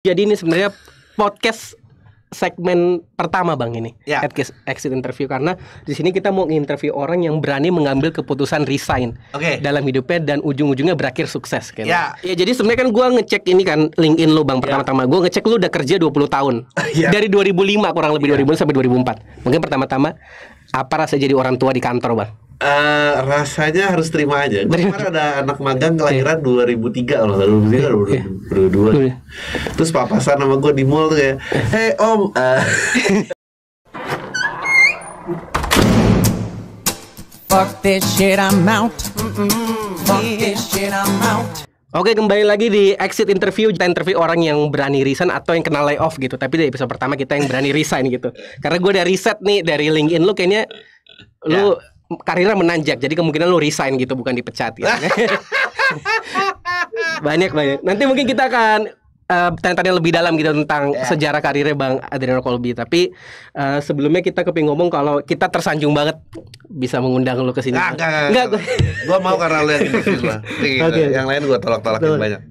Jadi ini sebenarnya podcast segmen pertama bang ini ya. exit interview karena di sini kita mau interview orang yang berani mengambil keputusan resign okay. dalam hidupnya dan ujung-ujungnya berakhir sukses kan ya. Gitu. ya jadi sebenarnya kan gue ngecek ini kan LinkedIn lo bang ya. pertama-tama ya. gue ngecek lo udah kerja 20 tahun ya. dari 2005 kurang lebih ya. 2000 sampai 2004 mungkin pertama-tama apa rasa jadi orang tua di kantor bang uh, rasanya harus terima aja. Kemarin ada anak magang kelahiran 2003 loh, 2003 2002. Terus papasan sama gue di mall tuh kayak, "Hey Om, uh, Fuck this shit, I'm out. Fuck this shit, I'm out. Oke kembali lagi di exit interview Kita interview orang yang berani resign atau yang kena off gitu Tapi dari episode pertama kita yang berani resign gitu Karena gue udah riset nih dari LinkedIn lu kayaknya Lu ya karirnya menanjak jadi kemungkinan lo resign gitu bukan dipecat gitu. banyak banyak nanti mungkin kita akan uh, tanya-tanya lebih dalam gitu tentang yeah. sejarah karirnya Bang Adriano Kolbi tapi uh, sebelumnya kita keping ngomong kalau kita tersanjung banget bisa mengundang lo ke sini nah, enggak enggak, enggak. gua mau karena lu yang lah iya, okay. yang lain gua tolak-tolakin banyak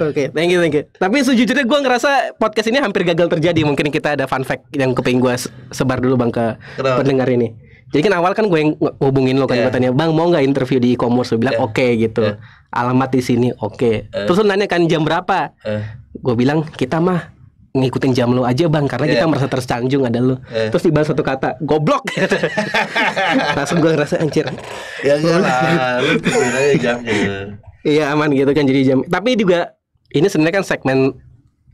Oke, okay, thank you, thank you. Tapi sejujurnya gue ngerasa podcast ini hampir gagal terjadi. Mungkin kita ada fun fact yang keping gue sebar dulu bang ke Kenapa? pendengar ini. Jadi kan awal kan gue yang hubungin lo kan yeah. katanya, "Bang, mau nggak interview di e-commerce?" Gue bilang, yeah. "Oke" okay, gitu. Yeah. Alamat di sini, oke. Okay. Iya. Uh. Terus lo nanya kan jam berapa? Uh. Gue bilang, "Kita mah ngikutin jam lo aja bang karena yeah. kita iya. merasa tersanjung ada lo Uh. terus tiba satu kata goblok langsung gue ngerasa anjir ya enggak lah lu jamnya gitu. iya aman gitu kan jadi jam tapi juga ini sebenarnya kan segmen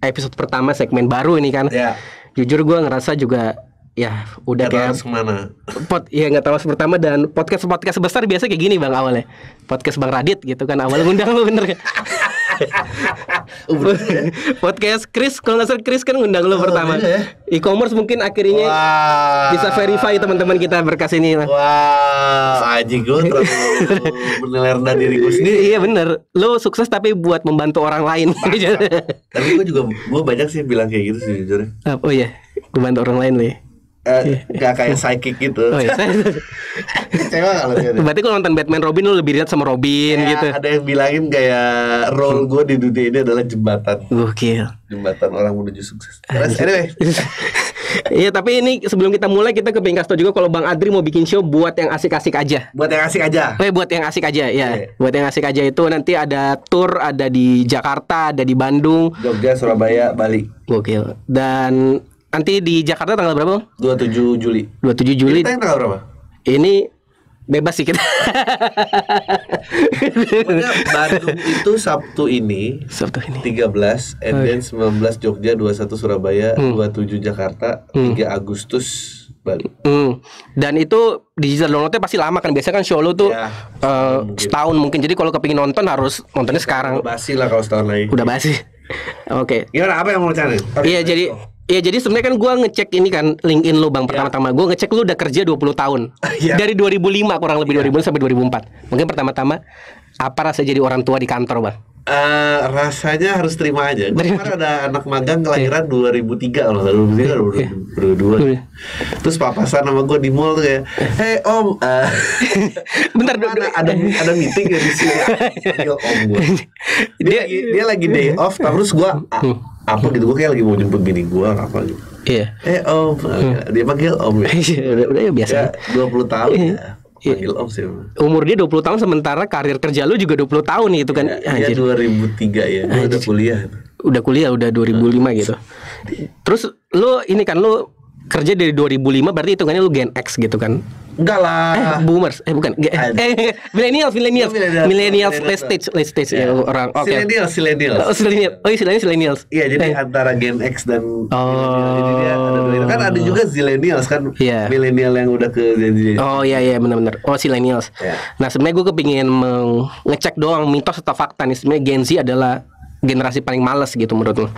episode pertama segmen baru ini kan yeah. jujur gue ngerasa juga ya udah gak kayak mana pot ya nggak tahu pertama dan podcast podcast besar biasa kayak gini bang awalnya podcast bang Radit gitu kan awal ngundang lo bener kan podcast Chris kalau nggak salah Chris kan ngundang lo oh, pertama iya ya? e-commerce mungkin akhirnya bisa verify teman-teman kita berkas ini lah wow aji gue terlalu menilai rendah diriku sendiri iya bener Lo sukses tapi buat membantu orang lain tapi gue juga gue banyak sih bilang kayak gitu sih jujurnya oh iya membantu orang lain lo ya Eh, iya. gak kayak psychic gitu. Oh, iya. Kecewa kalau Berarti kalau nonton Batman Robin lu lebih relate sama Robin ya, gitu. Ada yang bilangin kayak role gue di dunia ini adalah jembatan. Gokil. Jembatan orang menuju sukses. Terus anyway. Iya tapi ini sebelum kita mulai kita ke Pingkasto juga kalau Bang Adri mau bikin show buat yang asik-asik aja. Buat yang asik aja. Eh buat yang asik aja ya. Yeah. Buat yang asik aja itu nanti ada tour ada di Jakarta, ada di Bandung, Jogja, Surabaya, Bali. Gokil. Dan Nanti di Jakarta tanggal berapa, Bang? 27 Juli. 27 Juli. Kita yang tanggal berapa? Ini bebas sih kita. Bandung itu Sabtu ini. Sabtu ini. 13 and okay. then 19 Jogja, 21 Surabaya, hmm. 27 Jakarta, 3 hmm. Agustus Bali. Hmm. Dan itu digital downloadnya pasti lama kan. Biasanya kan show lo tuh ya, uh, mungkin. setahun mungkin. Jadi kalau kepingin nonton harus nontonnya sekarang. Basi lah kalau setahun lagi. Udah basi. Oke. okay. Gimana apa yang mau cari? Iya, jadi oh. Iya jadi sebenarnya kan gue ngecek ini kan LinkedIn lo bang iya. pertama-tama gue ngecek lo udah kerja 20 tahun yeah. dari 2005 kurang lebih yeah. 2000 sampai 2004 mungkin pertama-tama apa rasa jadi orang tua di kantor bang? Uh, rasanya harus terima aja. Kemarin ada anak magang iya. kelahiran yeah. 2003 loh, 2003 2002. Yeah. Terus papa papasan sama gue di mall tuh kayak, "Hey Om, uh, bentar ada, ada ada meeting ya di sini." Panggil iya, Om gue. Dia, dia lagi, dia lagi day off terus gue hmm apa gitu gue kayak lagi mau jemput bini gue apa gitu iya eh om hmm. dia panggil om ya. Iya, udah, udah ya biasa ya, dua puluh tahun iya. ya panggil om sih umur dia 20 tahun sementara karir kerja lu juga 20 tahun gitu kan iya, dua ribu 2003 ya udah kuliah udah kuliah udah 2005 gitu terus lu ini kan lu kerja dari 2005 berarti hitungannya lu Gen X gitu kan? Enggak lah. Eh, boomers. Eh bukan. eh millennials, millennials. Millennials late stage, late stage yeah. ya orang. Oke. Okay. Millennials, millennials. Oh, millennials. Oh, istilahnya iya, millennials. Iya, jadi eh. antara Gen X dan Oh. Jadi dia ada dua oh. kan ada juga millennials kan. Yeah. Millennial yang udah ke Gen Oh iya iya benar-benar. Oh, millennials. Yeah. Nah, sebenarnya gue kepingin mengecek doang mitos atau fakta nih sebenarnya Gen Z adalah generasi paling males gitu menurut lo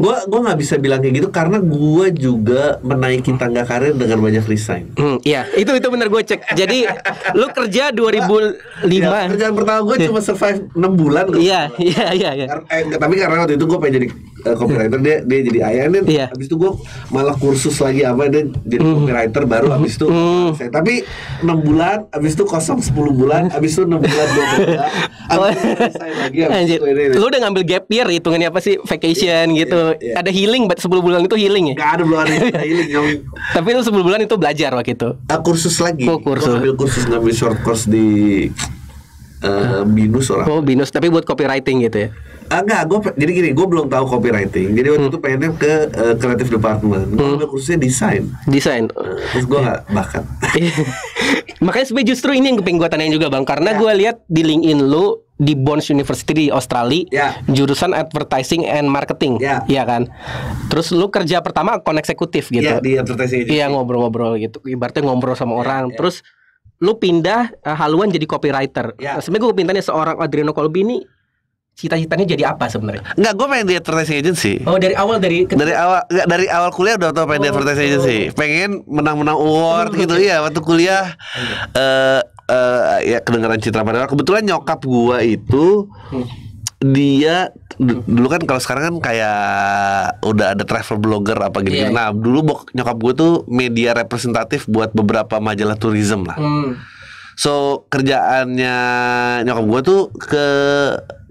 gua gua nggak bisa bilang kayak gitu karena gua juga menaiki tangga karir dengan banyak resign. Hmm, iya, itu itu benar gue cek. Jadi lu kerja 2005. Ya, kerjaan pertama gua cuma survive 6 bulan. Iya, iya, iya, iya. Eh, tapi karena waktu itu gua pengen jadi uh, copywriter dia dia jadi ayah dan yeah. habis itu gua malah kursus lagi apa dan jadi mm. copywriter baru habis itu mm. saya tapi 6 bulan habis itu kosong 10 bulan habis itu 6 bulan dua bulan habis itu lagi abis itu lu udah ngambil gap year hitungannya apa sih vacation yeah, gitu yeah. ada healing sebelum bulan itu healing ya Gak ada belum ada healing yang... tapi lu sebelum bulan itu belajar waktu itu uh, kursus lagi oh, kursus gua ambil kursus ngambil short course di uh, binus orang oh binus tapi buat copywriting gitu ya Ah, enggak, gue jadi gini, gue belum tahu copywriting. Jadi waktu hmm. itu pengennya ke uh, creative department. Gue hmm. kursusnya desain. Desain. Eh, terus gue nggak bahkan. Makanya sebenarnya justru ini yang pengen yang juga bang, karena ya. gue lihat di LinkedIn lu di Bonds University di Australia yeah. jurusan advertising and marketing yeah. ya iya kan terus lu kerja pertama kon eksekutif gitu yeah, di advertising iya ngobrol-ngobrol gitu ibaratnya ngobrol sama yeah, orang yeah. terus lu pindah uh, haluan jadi copywriter yeah. Ya. sebenarnya gue pintanya seorang Adriano Colby ini cita-citanya jadi apa sebenarnya? Enggak, gue pengen di advertising agency. Oh, dari awal dari ketika... dari awal enggak dari awal kuliah udah tau pengen oh, di advertising gitu. agency. Pengen menang-menang award hmm, gitu ya waktu kuliah. Eh uh, uh, ya kedengaran Citra Parera. Kebetulan nyokap gua itu dia dulu kan kalau sekarang kan kayak udah ada travel blogger apa gitu. Yeah. Iya. Nah, dulu bok, nyokap gue tuh media representatif buat beberapa majalah tourism lah. Hmm. So kerjaannya nyokap gue tuh ke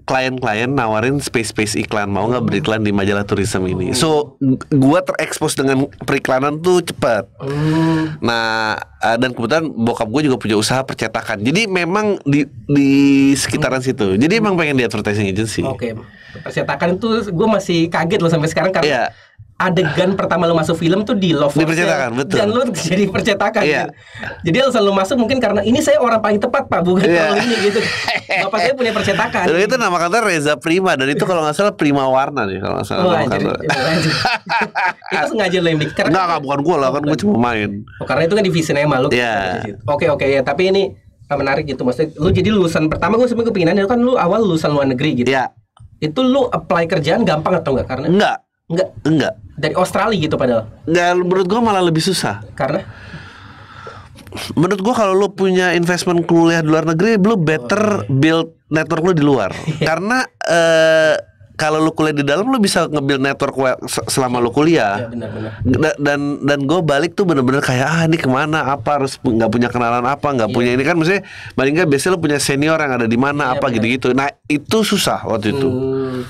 klien-klien nawarin space-space iklan mau nggak beriklan di majalah tourism ini so gua terekspos dengan periklanan tuh cepat. nah eh, dan kebetulan bokap gue juga punya usaha percetakan jadi memang di di sekitaran situ jadi emang pengen di advertising agency oke okay. percetakan itu gue masih kaget loh sampai sekarang karena yeah adegan pertama lu masuk film tuh di love di percetakan, betul. Dan lu jadi percetakan. Yeah. Gitu. Jadi alasan lu masuk mungkin karena ini saya orang paling tepat, Pak, bukan yeah. kalau ini gitu. Bapak saya punya percetakan. Dan itu nama kantor Reza Prima dan itu kalau nggak salah Prima Warna nih kalau nggak salah oh, nama kantor. itu sengaja lo yang bikin. nggak bukan gua lah, kan gua cuma main. Oh, karena itu kan divisi nema lu. Iya. Kan oke, oke ya, tapi ini menarik gitu. Maksudnya lu jadi lulusan pertama gua sebenarnya kepinginan kan lu awal lulusan luar negeri gitu. Iya. Yeah. Itu lu apply kerjaan gampang atau enggak karena? Enggak. Enggak. Enggak dari Australia gitu padahal. Nggak, menurut gua malah lebih susah. Karena menurut gua kalau lu punya investment kuliah di luar negeri, lu better oh, okay. build network lu di luar. Karena uh, kalau lu kuliah di dalam lu bisa ngebuild network selama lu kuliah. Ya, bener -bener. dan dan gue balik tuh bener-bener kayak ah ini kemana apa harus nggak punya kenalan apa nggak ya. punya ini kan maksudnya paling nggak biasanya lu punya senior yang ada di mana ya, apa iya, gitu-gitu. Nah itu susah waktu itu. Hmm.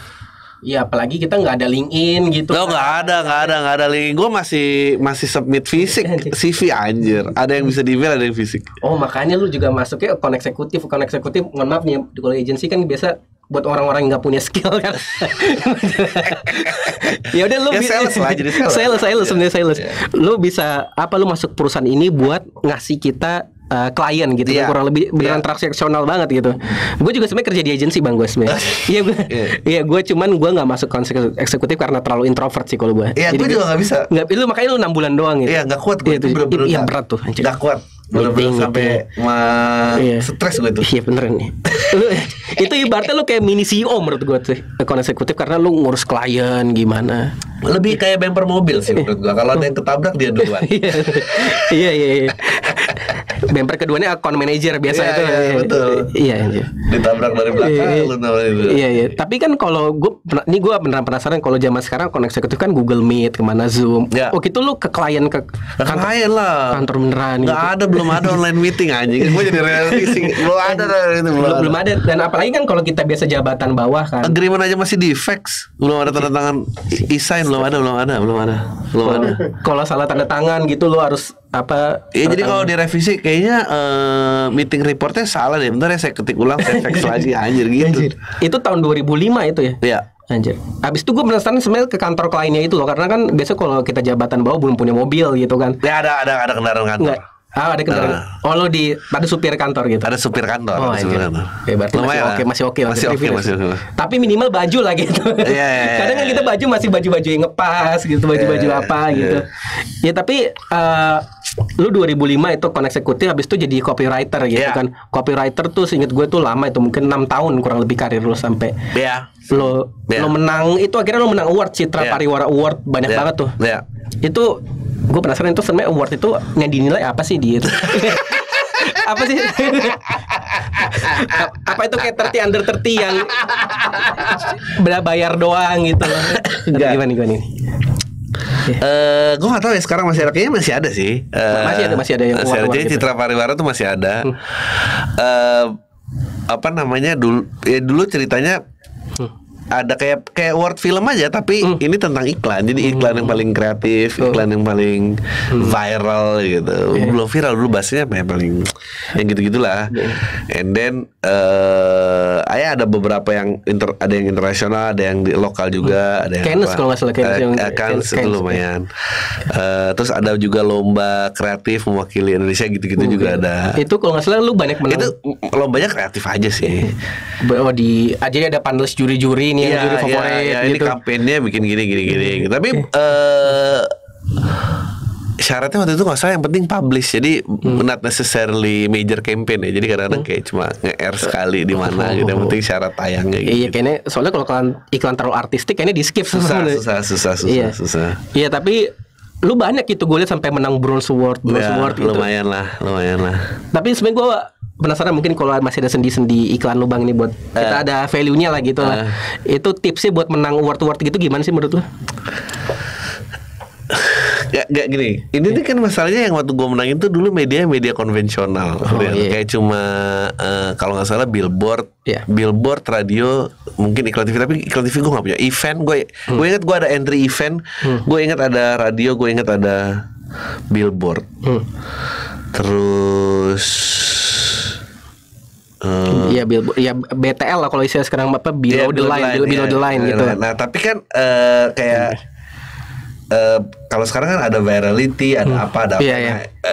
Iya, apalagi kita nggak ada LinkedIn gitu. Lo nggak ada, nggak ada, nggak ada LinkedIn. Gue masih masih submit fisik, CV anjir. Ada yang bisa di email, ada yang fisik. Oh, makanya lu juga masuknya account eksekutif, account eksekutif. Mohon maaf nih, ya, di kalau agensi kan biasa buat orang-orang yang nggak punya skill kan. ya udah lu ya, bisa. sales lah jadi sales. Sales, sales, iya, sales. Yeah. Lu bisa apa lu masuk perusahaan ini buat ngasih kita uh, klien gitu yeah. kan kurang lebih beneran yeah. transaksional banget gitu. Gue juga sebenarnya kerja di agensi bang gue sebenarnya. Iya gue, iya, iya gue cuman gue nggak masuk konsep eksekutif karena terlalu introvert sih kalau gue. Iya gue juga nggak bisa. Nggak, itu makanya lu enam bulan doang gitu. Iya yeah, nggak kuat gue. Iya itu. -bener iya, berat tuh. Nggak Gak kuat. Iya, bener-bener gitu. sampai ma iya. stres gue tuh. Iya beneran nih. itu ibaratnya lu kayak mini CEO menurut gue tuh Konsep eksekutif karena lu ngurus klien gimana. Lebih kayak bemper mobil sih menurut gue. Kalau ada yang ketabrak dia duluan. Iya iya iya. bumper keduanya account manager biasa yeah, itu yeah, ya. Iya, betul iya yeah, ditabrak dari belakang yeah, iya. lu namanya iya iya tapi kan kalau gue ini gue beneran penasaran kalau zaman sekarang konek eksekutif kan Google Meet kemana Zoom yeah. oh gitu lu ke klien ke kantor, klien lah kantor beneran nggak gitu. ada belum ada online meeting anjing gue jadi realistis belum ada itu belum, belum ada. ada dan apalagi kan kalau kita biasa jabatan bawah kan agreement aja masih di fax belum ada tanda tangan e belum ada belum ada belum ada belum ada kalau salah tanda tangan gitu lu harus apa ya jadi kalau eh, direvisi kayaknya uh, meeting reportnya salah deh bentar ya saya ketik ulang saya fax lagi anjir gitu anjir. itu tahun 2005 itu ya iya Anjir. Habis itu gue penasaran sebenarnya ke kantor kliennya itu loh karena kan biasa kalau kita jabatan bawah belum punya mobil gitu kan. Ya ada ada ada kendaraan kantor. Nggak. Ah ada kendaraan. Uh, oh lo di ada supir kantor gitu. Ada supir kantor. Oh, ada supir kantor. Ya, berarti Lumayan masih oke, okay, masih oke Masih oke, okay, masih oke. Tapi minimal baju lah gitu. Iya. iya. yeah, Kadang kan iya, iya. kita baju masih baju-baju yang ngepas gitu, baju-baju yeah, apa yeah. gitu. Iya. Ya tapi uh, lu 2005 itu konsekutif habis itu jadi copywriter gitu yeah. kan copywriter tuh seinget gue tuh lama itu mungkin enam tahun kurang lebih karir lu sampai yeah. lo yeah. lo menang itu akhirnya lo menang award Citra yeah. Pariwara Award banyak yeah. banget tuh yeah. itu gue penasaran itu sebenarnya award itu yang dinilai apa sih dia itu apa sih apa itu kayak terti under terti yang bayar doang gitu loh gimana gimana nih Yeah. Iya. Uh, gue gak tau ya sekarang masih ada kayaknya masih ada sih. Eh, masih ada masih ada yang masih ada. Jadi Citra Pariwara tuh masih ada. Hmm. Eh, apa namanya dulu ya dulu ceritanya hmm. ada kayak kayak word film aja tapi hmm. ini tentang iklan jadi hmm. iklan hmm. yang paling kreatif hmm. iklan yang paling viral gitu yeah. belum viral dulu bahasanya apa yang paling yang gitu gitulah yeah. and then uh, saya ada beberapa yang inter, ada yang internasional, ada yang di lokal juga, hmm. ada yang Kenes kalau nggak salah Kenes eh, yang uh, eh, Canes itu lumayan. Uh, terus ada juga lomba kreatif mewakili Indonesia gitu-gitu hmm. juga ada. Itu kalau nggak salah lu banyak menang. Itu lombanya kreatif aja sih. Oh di aja ah, ada panelis juri-juri nih yeah, juri iya, favorit yeah, yeah, gitu. Ini kampanye bikin gini gini gini. Gitu. Tapi uh, syaratnya waktu itu nggak salah yang penting publish jadi hmm. not necessarily major campaign ya jadi kadang-kadang hmm. kayak cuma nge-air sekali di mana oh, gitu yang penting syarat tayangnya gitu. Iya kayaknya soalnya kalau iklan, iklan terlalu artistik kayaknya di skip susah susah susah susah iya. susah. Iya tapi lu banyak gitu gue liat sampai menang bronze award bronze ya, award gitu. Lumayan lah, lumayan lah. Tapi sebenarnya gue penasaran mungkin kalau masih ada sendi-sendi iklan lubang ini buat uh, kita ada value-nya lah gitu uh, lah. Eh. Itu tipsnya buat menang award-award gitu gimana sih menurut lu? ya gak gini ini tuh kan masalahnya yang waktu gue menangin tuh dulu media media konvensional oh, ya. iya. kayak cuma uh, kalau nggak salah billboard ya. billboard radio mungkin iklan TV tapi iklan TV gue nggak punya event gue hmm. gue inget gue ada entry event hmm. gue inget ada radio gue inget ada billboard hmm. terus Uh, ya billboard, ya BTL lah kalau istilah sekarang apa below yeah, iya, the line, line below, yeah. the iya, line gitu. Nah, nah tapi kan uh, kayak iya. Eh, kalau sekarang kan ada virality, ada hmm. apa, ada iya, apa. Yeah, iya.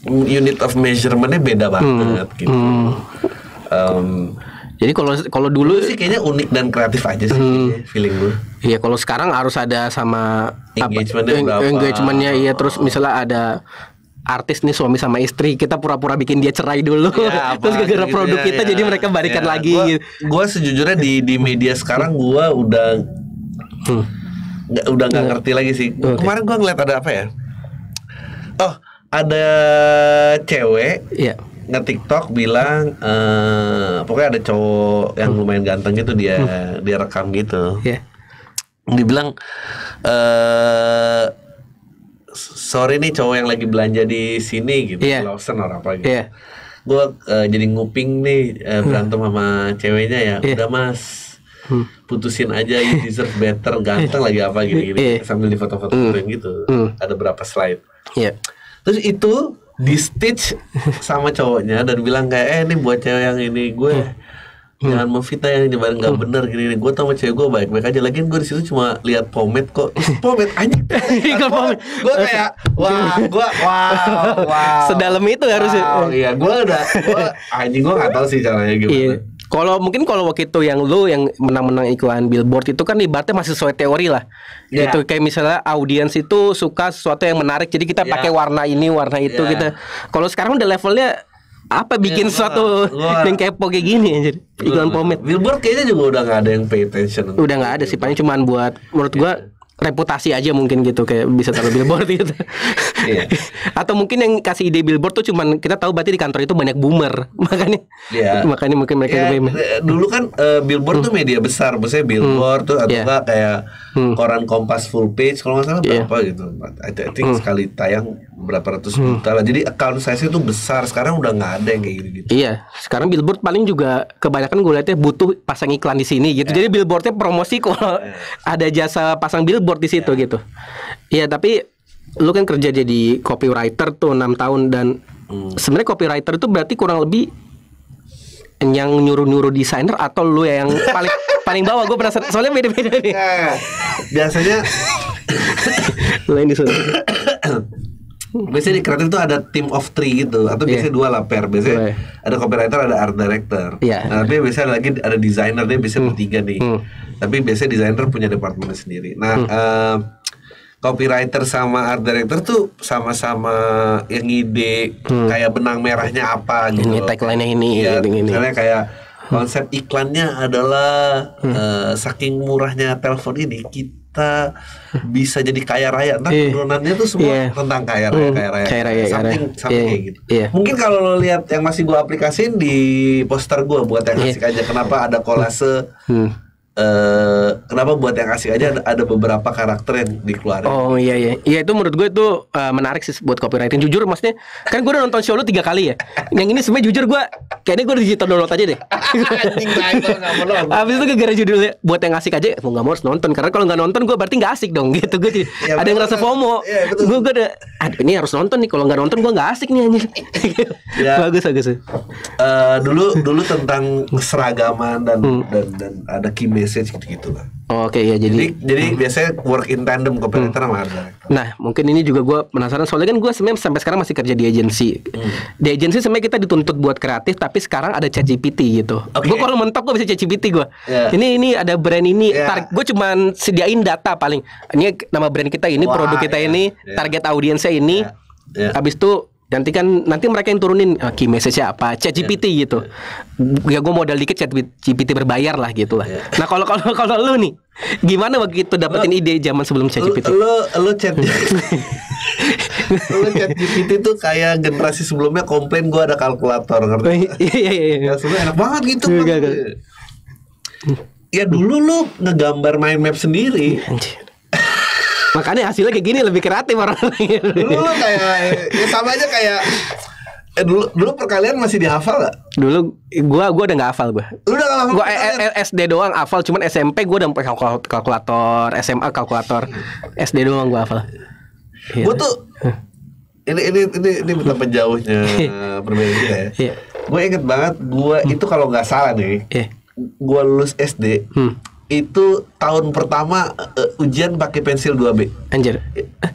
Uh, unit of measurementnya beda hmm. banget hmm. gitu. Hmm. Um, jadi kalau kalau dulu sih kayaknya unik dan kreatif aja sih hmm. feeling gue. Iya, kalau sekarang harus ada sama engagement-nya apa, engagement-nya iya terus misalnya ada artis nih suami sama istri kita pura-pura bikin dia cerai dulu iya, gitu ya, terus gara-gara produk ya, kita ya, jadi mereka balikan ya. lagi. Gue gitu. sejujurnya di di media sekarang gue udah hmm nggak udah nggak iya. ngerti lagi sih. Okay. Kemarin gua ngeliat ada apa ya? Oh, ada cewek yeah. nge-TikTok bilang uh, pokoknya ada cowok yang hmm. lumayan ganteng gitu dia hmm. dia rekam gitu. Yeah. Dibilang eh uh, sorry nih cowok yang lagi belanja di sini gitu, yeah. Lawson atau apa gitu. Yeah. Gue uh, jadi nguping nih uh, berantem hmm. sama ceweknya ya. Yeah. Udah Mas. Hmm putusin aja you deserve better ganteng lagi apa gini gini iya. sambil di foto-foto mm. gitu mm. ada berapa slide yeah. terus itu di stitch sama cowoknya dan bilang kayak eh ini buat cewek yang ini gue hmm. jangan memfitnah yang nyebarin nggak hmm. bener gini, gini. gue sama cewek gue baik baik aja lagi gue di situ cuma lihat pomet kok pomet aja gue kayak wah gue wow, wow, sedalam itu harusnya wow, iya gue udah gue anjing gue nggak tahu sih caranya gimana iya. Kalau mungkin kalau waktu itu yang lu yang menang-menang iklan billboard itu kan ibaratnya masih sesuai teori lah. Yeah. Itu kayak misalnya audiens itu suka sesuatu yang menarik, jadi kita yeah. pakai warna ini, warna itu yeah. kita. Gitu. Kalau sekarang udah levelnya apa bikin yeah, iya, suatu yang kepo kayak gini anjir. Iklan pomade Billboard kayaknya juga udah gak ada yang pay attention. Udah gak ada sih, paling cuman buat menurut yeah. gua iya reputasi aja mungkin gitu kayak bisa taruh billboard gitu. Iya. Atau mungkin yang kasih ide billboard tuh cuman kita tahu berarti di kantor itu banyak boomer. Makanya yeah. makanya mungkin mereka yeah, lebih... Eh, dulu kan uh, billboard hmm. tuh media besar, maksudnya billboard hmm. tuh atau yeah. enggak kayak hmm. koran Kompas full page kalau nggak salah yeah. berapa gitu. I think hmm. sekali tayang berapa ratus hmm. juta lah. Jadi account size itu besar. Sekarang udah nggak ada yang kayak gitu, gitu. Iya, sekarang billboard paling juga kebanyakan gue lihatnya butuh pasang iklan di sini gitu. Yeah. Jadi billboardnya promosi kalau yeah. ada jasa pasang billboard support di situ ya. gitu. Iya, tapi lu kan kerja jadi copywriter tuh enam tahun dan hmm. sebenarnya copywriter itu berarti kurang lebih yang nyuruh-nyuruh desainer atau lu yang paling paling bawah gue penasaran soalnya beda-beda nih. Ya, biasanya lain disuruh. Biasanya di kreatif tuh ada team of three gitu atau iya. biasanya yeah. dua lah pair. Biasanya yeah. ada copywriter, ada art director. Yeah. Nah, tapi biasanya ada lagi ada designer dia biasanya hmm. bertiga nih. Hmm. Tapi biasanya designer punya departemen sendiri. Nah, hmm. uh, copywriter sama art director tuh sama-sama yang ide hmm. kayak benang merahnya apa gitu. Ini tagline-nya ini, ya, ini, ini. Misalnya kayak konsep iklannya adalah hmm. uh, saking murahnya telepon ini kita kita bisa jadi kaya raya entah yeah. Iya. turunannya tuh semua yeah. tentang kaya raya mm. kaya raya kaya raya kaya raya. yeah. kayak gitu yeah. mungkin kalau lo lihat yang masih gue aplikasiin di poster gue buat yang iya. asik yeah. aja kenapa ada kolase hmm Uh, kenapa buat yang asik aja ada, beberapa karakter yang dikeluarin. Oh iya iya. Iya itu menurut gue itu uh, menarik sih buat copywriting. Jujur maksudnya kan gue udah nonton show lu tiga kali ya. Yang ini sebenarnya jujur gue kayaknya gue digital download aja deh. Abis itu gara-gara judulnya buat yang asik aja eh, mau gak mau harus nonton karena kalau gak nonton gue berarti nggak asik dong gitu gue ya, ada yang ngerasa FOMO. Ya, gue gue ada ini harus nonton nih kalau gak nonton gue nggak asik nih anjir. ya. Bagus bagus. Uh, dulu dulu tentang seragaman dan, hmm. dan dan ada kimia biasanya gitu-gitu lah. Oh, Oke okay, ya jadi jadi, jadi hmm. biasanya work in tandem copywriter hmm. sama art Nah mungkin ini juga gue penasaran soalnya kan gue sebenarnya sampai sekarang masih kerja di agensi. Hmm. Di agensi sebenarnya kita dituntut buat kreatif tapi sekarang ada ChatGPT gitu. Okay. Gue kalau mentok gue bisa ChatGPT gue. Yeah. Ini ini ada brand ini. Yeah. Tar- gue cuman sediain data paling. Ini nama brand kita ini, Wah, produk kita yeah. ini, yeah. target audiensnya ini. Yeah. Yeah. Abis itu Nanti kan nanti mereka yang turunin ah, key message-nya apa, ChatGPT iya. yeah. gitu. Iya. Ya gue modal dikit ChatGPT berbayar lah gitu lah. Yeah. Nah, kalau kalau kalau lu nih gimana begitu dapetin lu, ide zaman sebelum ChatGPT? Lu lu chat Lu chat GPT tuh kayak generasi sebelumnya komplain gue ada kalkulator ngerti? Oh, iya, iya iya iya. Ya, enak banget gitu. Gak, Ya dulu lu ngegambar main map sendiri. Anjir Makanya hasilnya kayak gini lebih kreatif orang. Dulu kayak ya sama aja kayak Eh, dulu dulu perkalian masih dihafal gak? Dulu gua gua udah gak hafal gua. Lu udah gak hafal. Gua perkalian. E e e SD doang hafal, cuman SMP gua udah pakai kalkulator, SMA kalkulator. SD doang gua hafal. Ya. Gua tuh ini ini ini ini betapa jauhnya iya. perbedaan kita ya. Iya. Gue inget banget, gua itu kalau nggak salah nih, yeah. gue lulus SD, hmm itu tahun pertama uh, ujian pakai pensil 2B. Anjir.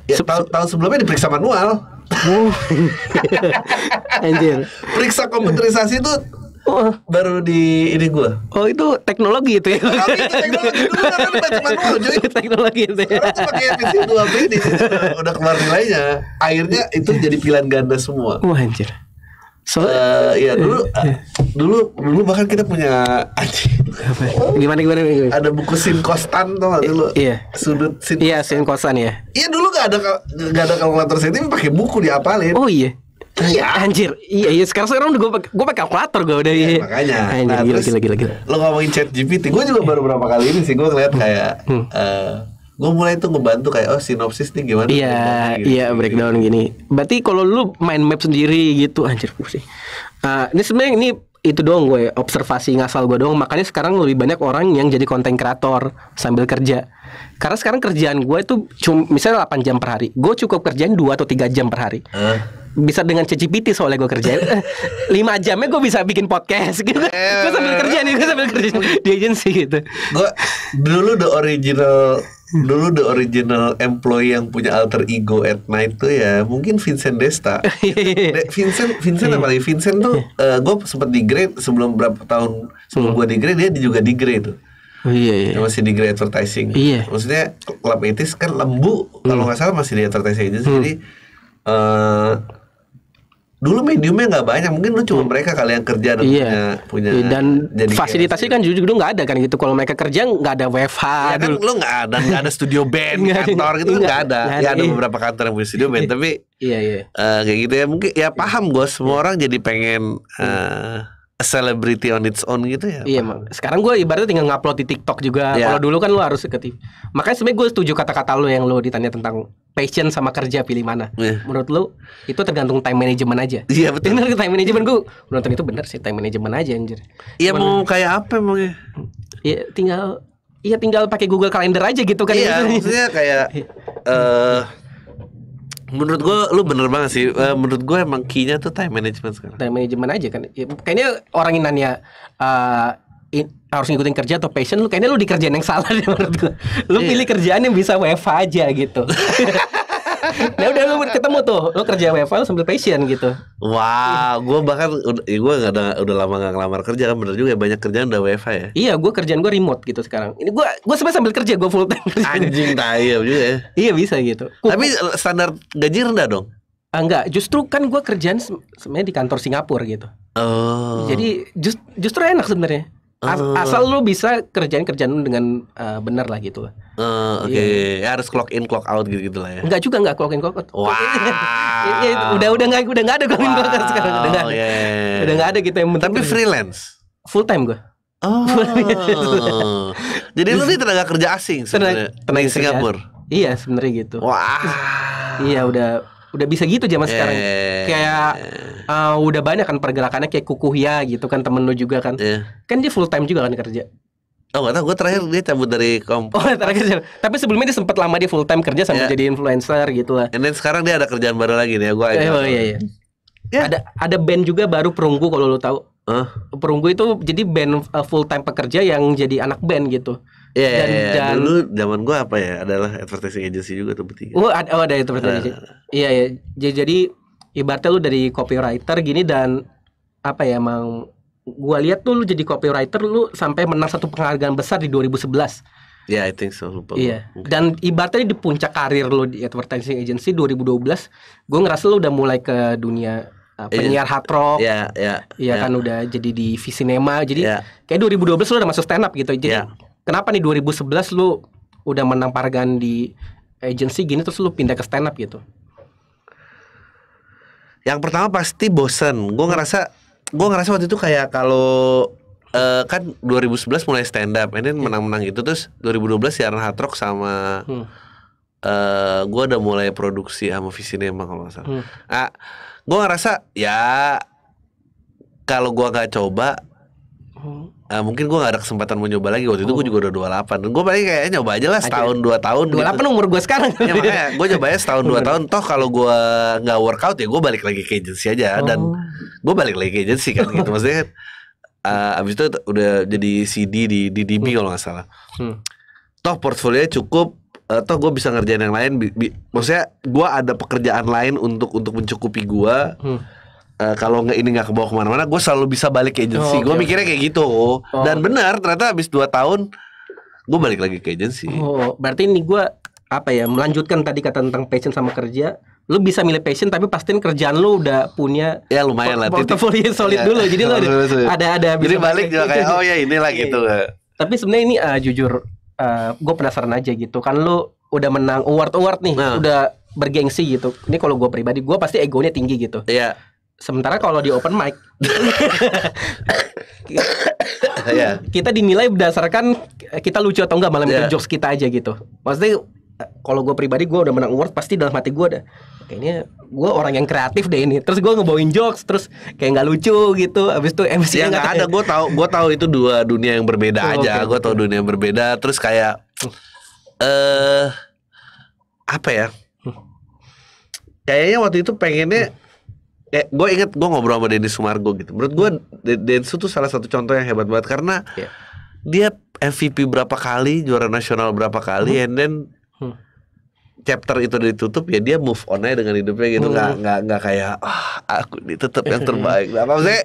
Ya, tahun, tahun sebelumnya diperiksa manual. Anjir. Periksa komputerisasi itu Oh. Baru di ini gua. Oh, itu teknologi itu ya. teknologi itu teknologi dulu kan, kan baca Teknologi itu. Ya. Sekarang pakai PC 2B ini udah keluar nilainya. Akhirnya itu jadi pilihan ganda semua. Wah, anjir so uh, ya dulu uh, dulu dulu bahkan kita punya anjing. gimana, gimana gimana ada buku sin kostan tuh dulu iya sudut sin iya sin kostan ya iya dulu gak ada gak ada kalkulator setting pakai buku diapalin oh iya Iya. Anjir, iya iya sekarang sekarang udah gue gue pakai kalkulator gue udah iya, iya. Makanya. Anjir, nah, gila, terus, gila gila gila. Lo ngomongin chat GPT, gue juga baru berapa kali ini sih gue ngeliat kayak hmm. uh, gue mulai tuh ngebantu kayak oh sinopsis nih gimana iya yeah, gitu. iya yeah, breakdown gini berarti kalau lu main map sendiri gitu anjir pusing uh, ini sebenarnya ini itu doang gue observasi ngasal gue doang makanya sekarang lebih banyak orang yang jadi konten kreator sambil kerja karena sekarang kerjaan gue itu cuma misalnya 8 jam per hari gue cukup kerjaan 2 atau 3 jam per hari huh? bisa dengan cecipiti soalnya gue kerjain 5 eh, jamnya gue bisa bikin podcast gitu eh, gue sambil kerja nih gue sambil kerja di agency gitu gue dulu the original dulu the original employee yang punya alter ego at night tuh ya mungkin Vincent Desta. Vincent Vincent iya. apa lagi? Vincent tuh uh, iya. eh, gue sempat di grade sebelum berapa tahun sebelum hmm. gue di grade dia juga di grade tuh. Oh, iya, iya, iya. Masih di grade advertising. Iya. Maksudnya klub etis kan lembu hmm. kalau nggak salah masih di advertising aja. Hmm. Jadi uh, dulu mediumnya nggak banyak mungkin lu cuma mereka kali yang kerja dan iya. punya punya iya, dan fasilitasnya kan dulu dulu nggak ada kan gitu kalau mereka kerja nggak ada WFH ya kan, dulu. kan lu nggak ada nggak ada studio band kantor gitu kan nggak ada gak ya ada iya. beberapa kantor yang punya studio band iya, tapi iya iya uh, kayak gitu ya mungkin ya paham gue semua iya. orang jadi pengen uh, celebrity on its own gitu ya. Iya, mak. sekarang gue ibaratnya tinggal ngupload di TikTok juga. Yeah. Kalau dulu kan lo harus ke Makanya sebenarnya gue setuju kata-kata lo yang lo ditanya tentang passion sama kerja pilih mana. Yeah. Menurut lo itu tergantung time management aja. Iya, yeah, betul. Bener time management gue nonton itu bener sih time management aja anjir. Iya, mau kayak apa emang ya? Iya, tinggal Iya tinggal pakai Google Calendar aja gitu kan Iya, maksudnya kayak iya. eh uh, Menurut gua lu bener banget sih. Uh, menurut gua emang key-nya tuh time management sekarang. Time management aja kan. Ya, kayaknya orang nanya uh, eh, in, harus ngikutin kerja atau passion lu kayaknya lu di kerjaan yang salah deh menurut gua. Lu yeah. pilih kerjaan yang bisa WFH aja gitu. nah udah lu ketemu tuh lu kerja WFH lu sambil passion gitu wah wow, gue bahkan ya gue gak ada udah lama gak ngelamar kerja kan bener juga ya, banyak kerjaan udah WFH ya iya gue kerjaan gue remote gitu sekarang ini gue gue sebenarnya sambil kerja gue full time anjing tayam juga ya iya bisa gitu tapi standar gaji rendah dong Ah, enggak, justru kan gue kerjaan sebenarnya di kantor Singapura gitu. Oh. Jadi just, justru enak sebenarnya uh, asal lu bisa kerjain kerjaan lu dengan uh, benar lah gitu Uh, Oke, okay. Iya. yeah. harus clock in clock out gitu gitu lah ya. Enggak juga enggak clock in clock out. Wow. ya, ya udah udah enggak udah enggak ada clock wow. in clock out sekarang udah enggak ada. Yeah. Udah enggak ada gitu yang Tapi kerja. freelance. Full time gua. Oh. Jadi lu nih tenaga kerja asing sebenarnya. Tenaga, tenaga di Singapura. iya, sebenarnya gitu. Wah. Wow. Iya, udah udah bisa gitu zaman iya, sekarang iya, iya, kayak uh, udah banyak kan pergerakannya kayak ya gitu kan temen lu juga kan yeah. kan dia full time juga kan kerja Oh gak tau, gue terakhir dia cabut dari komp Oh terakhir Tapi sebelumnya dia sempat lama dia full time kerja sampai yeah. jadi influencer gitu lah And sekarang dia ada kerjaan baru lagi nih ya gue Oh iya iya yeah. Ada ada band juga baru perunggu kalau lo tau Huh? Perunggu itu jadi band eh, full time pekerja yang jadi anak band gitu. Iya, yeah, dan, yeah, dan dulu zaman gua apa ya adalah advertising agency juga tuh bertiga. Oh, ada, oh, ada advertising agency. Ah. Iya, iya. Jadi, jadi ibaratnya lu dari copywriter gini dan apa ya emang gua lihat tuh lu jadi copywriter lu sampai menang satu penghargaan besar di 2011. Ya, yeah, I think so. Lupa. Iya. Yeah. Dan ibaratnya di puncak karir lu di advertising agency 2012, gua ngerasa lu udah mulai ke dunia Uh, penyiar hard rock. Iya, yeah, iya. Yeah, iya yeah. kan iya. udah jadi di v cinema, Jadi yeah. kayak 2012 lu udah masuk stand up gitu. Jadi yeah kenapa nih 2011 lu udah menang penghargaan di agency gini terus lu pindah ke stand up gitu? Yang pertama pasti bosen. Gue ngerasa gue ngerasa waktu itu kayak kalau uh, kan 2011 mulai stand up, ini iya. menang-menang gitu terus 2012 siaran ya hard rock sama hmm. uh, eh, gue udah mulai produksi sama emang kalau nggak salah. Hmm. Ah, gue ngerasa ya kalau gue gak coba Uh, mungkin gue gak ada kesempatan mau nyoba lagi waktu itu oh. gue juga udah 28 Gue paling kayak eh, nyoba aja lah setahun dua tahun 28 gitu. umur gue sekarang ya, makanya gue nyobanya setahun dua tahun Toh kalau gue nggak workout ya gue balik lagi ke agency aja oh. Dan gue balik lagi ke agency kan gitu Maksudnya uh, abis itu udah jadi CD di, di DB hmm. kalau gak salah hmm. Toh portfolio cukup uh, toh gue bisa ngerjain yang lain bi bi maksudnya gue ada pekerjaan lain untuk untuk mencukupi gue hmm uh, kalau nggak ini nggak kebawa kemana-mana gue selalu bisa balik ke agensi oh, gue okay. mikirnya kayak gitu oh, dan benar ternyata habis 2 tahun gue balik lagi ke agensi oh berarti ini gue apa ya melanjutkan tadi kata tentang passion sama kerja lu bisa milih passion tapi pastiin kerjaan lu udah punya ya lumayan lah portofolio solid ya, dulu jadi lu ada ada, ada bisa jadi balik juga kayak oh ya inilah gitu iya. tapi sebenarnya ini uh, jujur uh, eh, gue penasaran aja gitu kan lu udah menang award award nih nah. udah bergengsi gitu ini kalau gue pribadi gue pasti egonya tinggi gitu Iya Sementara kalau di open mic yeah. kita dinilai berdasarkan kita lucu atau enggak malam yeah. itu jokes kita aja gitu. Maksudnya kalau gue pribadi gue udah menang award pasti dalam hati gue ada kayaknya gue orang yang kreatif deh ini terus gue ngebawain jokes terus kayak nggak lucu gitu abis itu MC ya nggak ada gue tahu gue tahu itu dua dunia yang berbeda oh, aja okay, gue tahu dunia yang berbeda terus kayak eh uh, apa ya hmm. kayaknya waktu itu pengennya eh, gue inget gue ngobrol sama Denis Sumargo gitu. Menurut gue hmm. Densu tuh salah satu contoh yang hebat banget karena yeah. dia MVP berapa kali, juara nasional berapa kali, hmm. and then hmm. chapter itu ditutup ya dia move on aja dengan hidupnya gitu nggak hmm. nggak nggak kayak oh, aku ini tetap yang terbaik. apa maksudnya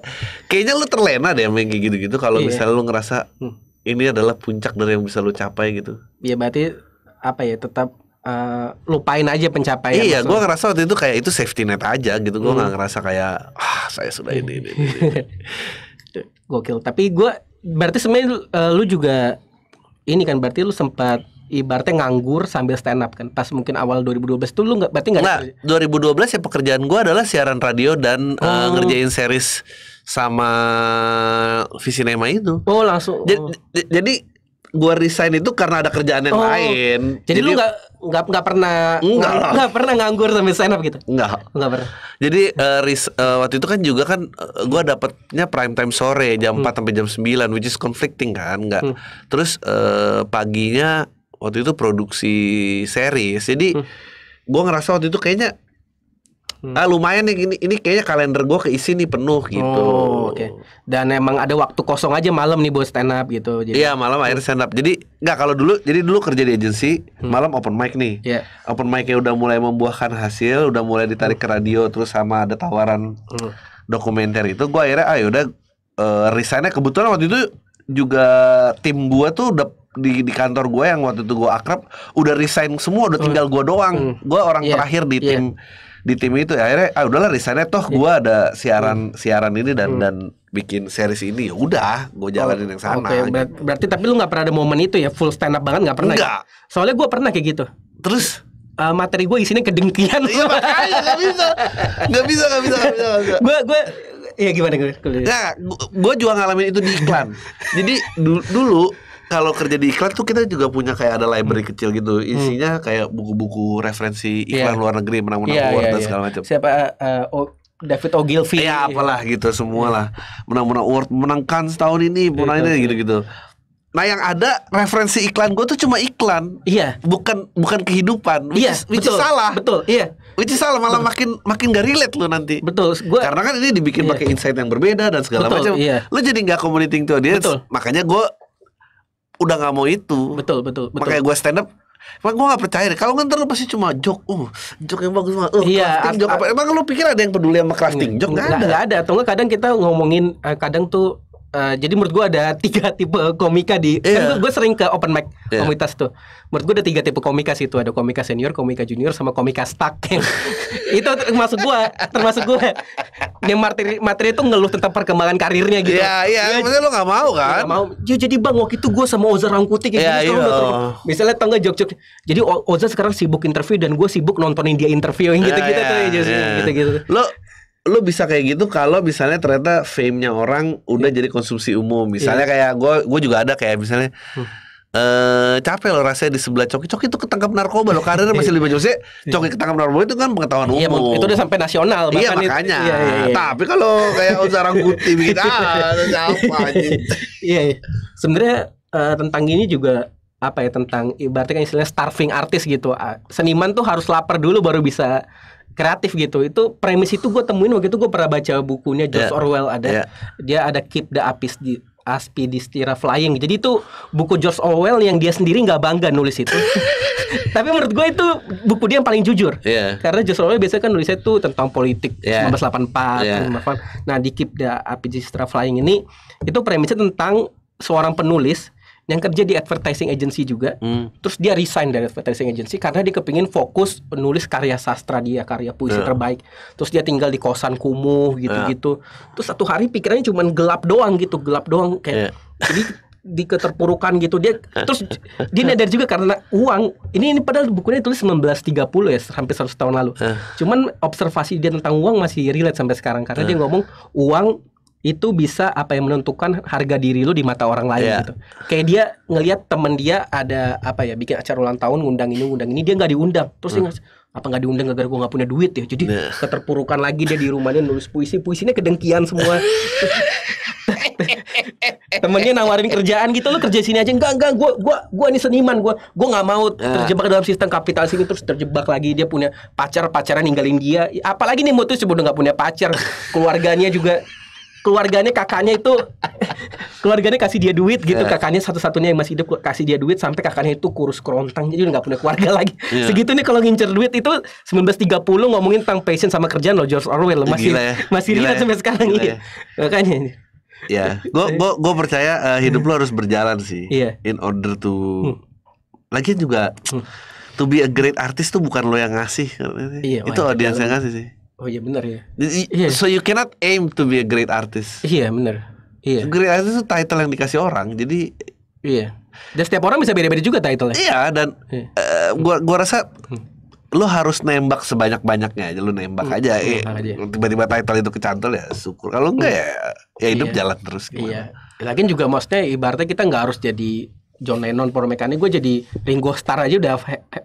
kayaknya lu terlena deh main kayak gitu-gitu kalau yeah. misalnya lu ngerasa hmm. ini adalah puncak dari yang bisa lu capai gitu. Ya berarti apa ya tetap uh, lupain aja pencapaian. Iya, gue ngerasa waktu itu kayak itu safety net aja gitu. Gue hmm. nggak ngerasa kayak ah saya sudah ini ini. ini. Gokil. Tapi gue berarti sebenarnya uh, lu juga ini kan berarti lu sempat ibaratnya nganggur sambil stand up kan pas mungkin awal 2012 tuh lu nggak berarti nggak nah, 2012 ya pekerjaan gue adalah siaran radio dan hmm. uh, ngerjain series sama Visinema itu oh langsung oh. jadi gue resign itu karena ada kerjaan yang oh, lain. Jadi, jadi lu nggak nggak nggak pernah nggak nggak pernah nganggur sama resign apa gitu? Nggak nggak pernah. Jadi uh, ris, uh, waktu itu kan juga kan uh, eh, gue dapetnya prime time sore jam hmm. sampai jam sembilan which is conflicting kan nggak. Hmm. Terus uh, paginya waktu itu produksi series jadi hmm. gue ngerasa waktu itu kayaknya Hmm. Ah lumayan nih ini ini kayaknya kalender gue keisi nih penuh gitu. Oh, Okay. Dan emang ada waktu kosong aja malam nih buat stand up gitu. Jadi. Iya malam akhirnya stand up. Jadi nggak kalau dulu jadi dulu kerja di agensi hmm. malam open mic nih. Yeah. Open mic-nya udah mulai membuahkan hasil, udah mulai ditarik hmm. ke radio terus sama ada tawaran hmm. dokumenter itu. Gue akhirnya ah udah uh, eh, resignnya kebetulan waktu itu juga tim gue tuh udah di di kantor gue yang waktu itu gue akrab udah resign semua udah hmm. tinggal gue doang. Hmm. Gue orang yeah. terakhir di iya. tim. Yeah di tim itu ya, akhirnya ah udahlah resign toh iya. gue ada siaran hmm. siaran ini dan hmm. dan bikin series ini ya udah gue jalanin oh, yang sana okay. Ber gitu. berarti tapi lu nggak pernah ada momen itu ya full stand up banget nggak pernah. Enggak. Ya? Soalnya gue pernah kayak gitu. Terus uh, materi gue isinya kedengkian. Iya makanya nggak bisa, nggak bisa, nggak bisa, Gue gue iya gimana gue? Nah, gue juga ngalamin itu di iklan. Jadi dulu kalau kerja di iklan tuh kita juga punya kayak ada library hmm. kecil gitu. Hmm. Isinya kayak buku-buku referensi iklan yeah. luar negeri, menang-menang yeah, award yeah, dan yeah. segala macam. Siapa uh, oh, David Ogilvy. Ya apalah gitu semua lah. Iya. Menang-menang award, menangkan setahun ini, iya, menang ini iya. gitu-gitu. Nah yang ada referensi iklan gue tuh cuma iklan, iya. Bukan bukan kehidupan. Which iya, is, which betul, is salah. Betul, iya. Which is salah malah betul. makin makin gak relate lo nanti. Betul, gua, karena kan ini dibikin iya. pakai insight yang berbeda dan segala betul, macam. Iya. Lo jadi gak community to audience. Betul. Makanya gue udah nggak mau itu betul betul, betul. makanya gue stand up Emang gue gak percaya deh, kalau ntar lu pasti cuma joke uh, joke yang bagus banget, uh, iya, crafting jok apa Emang lu pikir ada yang peduli sama crafting hmm, jok? Gak ada Gak ada, atau kadang kita ngomongin, eh, kadang tuh Uh, jadi menurut gue kan iya. iya. ada tiga tipe komika di yeah. kan gue sering ke open mic yeah. komunitas tuh menurut gue ada tiga tipe komika situ, ada komika senior komika junior sama komika stuck itu termasuk gue termasuk gue yang materi materi itu ngeluh tentang perkembangan karirnya gitu Iya, yeah. ya iya Maksudnya lo gak mau kan gak mau ya, jadi bang waktu itu gue sama Oza Rangkuti kayak yeah, gitu iya. misalnya tangga jok-jok jadi Oza sekarang sibuk interview dan gue sibuk nontonin dia interview yang gitu-gitu yeah, tuh yeah. gitu-gitu lo lu bisa kayak gitu kalau misalnya ternyata fame-nya orang udah yeah. jadi konsumsi umum. Iya. Misalnya yeah. kayak gue gue juga ada kayak misalnya hmm. eh hmm. uh, capek lo rasanya di sebelah Coki Coki itu ketangkap narkoba lo karirnya masih lima jauh sih iya. Coki ketangkap narkoba itu kan pengetahuan iya, umum itu udah sampai nasional iya makanya itu, iya, iya, iya. tapi kalau kayak orang putih begitu ah siapa iya, iya. sebenarnya uh, tentang ini juga apa ya tentang berarti kan istilahnya starving artis gitu seniman tuh harus lapar dulu baru bisa kreatif gitu. Itu premis itu gue temuin waktu itu gue pernah baca bukunya George yeah. Orwell ada yeah. dia ada Keep the Apis di Aspidistira Flying. Jadi itu buku George Orwell yang dia sendiri nggak bangga nulis itu. Tapi menurut gue itu buku dia yang paling jujur. Yeah. Karena George Orwell biasanya kan nulisnya itu tentang politik yeah. 1984. Yeah. 1984. Nah di Keep the Aspidistira Flying ini itu premisnya tentang seorang penulis yang kerja di advertising agency juga. Hmm. Terus dia resign dari advertising agency karena dia kepingin fokus menulis karya sastra dia, karya puisi yeah. terbaik. Terus dia tinggal di kosan kumuh iya. gitu-gitu. Terus satu hari pikirannya cuma gelap doang gitu, gelap doang kayak. Yeah. Jadi di keterpurukan gitu dia terus dia nyadar juga karena uang ini ini padahal bukunya tulis 1930 ya sampai 100 tahun lalu uh. cuman observasi dia tentang uang masih relate sampai sekarang karena uh. dia ngomong uang itu bisa apa yang menentukan harga diri lu di mata orang lain yeah. gitu. Kayak dia ngelihat temen dia ada apa ya bikin acara ulang tahun ngundang ini ngundang ini dia nggak diundang terus hmm. dia apa nggak diundang gara-gara gue nggak punya duit ya jadi yeah. keterpurukan lagi dia di rumahnya nulis puisi puisinya kedengkian semua temennya nawarin kerjaan gitu lo kerja sini aja enggak enggak gue gue gue ini seniman gue gue nggak mau iya. terjebak dalam sistem kapital sini terus terjebak lagi dia punya pacar pacaran ninggalin dia apalagi nih mutus udah nggak punya pacar keluarganya juga keluarganya kakaknya itu keluarganya kasih dia duit gitu yeah. kakaknya satu-satunya yang masih hidup kasih dia duit sampai kakaknya itu kurus kerontang jadi nggak punya keluarga lagi yeah. segitu nih kalau ngincer duit itu 1930 ngomongin tentang passion sama kerjaan lo George Orwell masih Gila ya. masih Gila ya. sampai sekarang Gila iya. ya. iya makanya ya gue gue gue percaya uh, hidup lo harus berjalan sih yeah. in order to hmm. lagian juga hmm. to be a great artist tuh bukan lo yang ngasih iya, itu audiens yang ngasih sih Oh iya benar ya. Yeah. So you cannot aim to be a great artist. Iya yeah, benar. Iya. Yeah. Great artist itu title yang dikasih orang. Jadi Iya. Dan setiap orang bisa beda-beda juga title-nya. Iya dan yeah. Iya. Uh, gua gua rasa hmm. Lu harus nembak sebanyak-banyaknya aja lo nembak hmm, eh, aja Tiba-tiba title itu kecantol ya syukur Kalau enggak hmm. ya Ya hidup iya. jalan terus gimana Iya Lagian juga maksudnya ibaratnya kita nggak harus jadi John Lennon, Paul McCartney, gue jadi Ringo Starr aja udah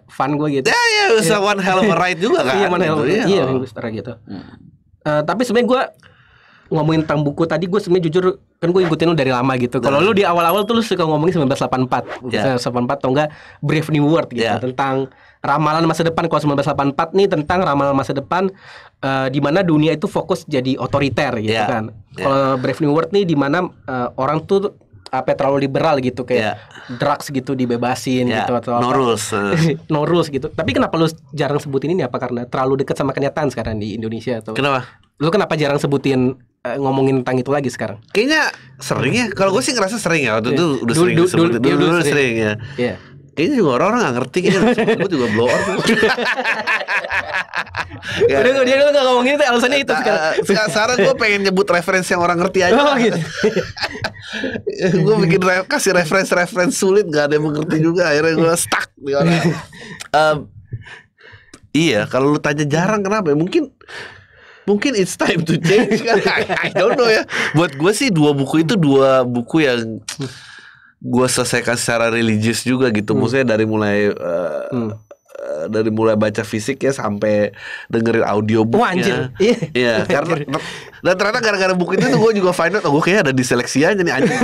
fun gue gitu. Ya, yeah, ya, yeah, yeah. one hell of a ride juga kan. Iya, one hell of a ride. Iya, iya Ringo Starr gitu. Hmm. Uh, tapi sebenarnya gue ngomongin tentang buku tadi gue sebenarnya jujur kan gue ikutin lu dari lama gitu. Kalau lu di awal-awal tuh lu suka ngomongin 1984, yeah. 1984 atau enggak Brave New World gitu yeah. tentang ramalan masa depan kalau 1984 nih tentang ramalan masa depan uh, di mana dunia itu fokus jadi otoriter gitu yeah. kan. Ya. Kalau yeah. Brave New World nih di mana uh, orang tuh apa ya, terlalu liberal gitu kayak yeah. drugs gitu dibebasin yeah. gitu atau no apa. rules eh. no rules gitu tapi kenapa lu jarang sebutin ini apa karena terlalu dekat sama kenyataan sekarang di Indonesia atau kenapa lu kenapa jarang sebutin eh, ngomongin tentang itu lagi sekarang kayaknya sering ya kalau gue sih ngerasa sering ya waktu yeah. itu iya. udah dulu, sering dulu, dulu, dulu, dulu sering, sering ya yeah. Kayaknya juga orang-orang gak ngerti kayaknya gitu. gue juga blow up. ya. Udah dia gak ngomong gitu alasannya itu eh, eh, eh, sekarang. Sekarang, sekarang gue pengen nyebut referensi yang orang ngerti aja. Oh, gitu. gue bikin re kasih referensi-referensi sulit gak ada yang mengerti juga akhirnya gue stuck di orang. um, iya, kalau lu tanya jarang kenapa? Ya? Mungkin mungkin it's time to change kan I don't know ya buat gue sih dua buku itu dua buku yang gue selesaikan secara religius juga gitu hmm. maksudnya dari mulai uh, hmm. Eh, dari mulai baca fisik ya sampai dengerin audio buku oh, anjir ya. iya yeah, karena dan ternyata gara-gara buku itu tuh gue juga find out oh, gue kayaknya ada diseleksi aja nih anjir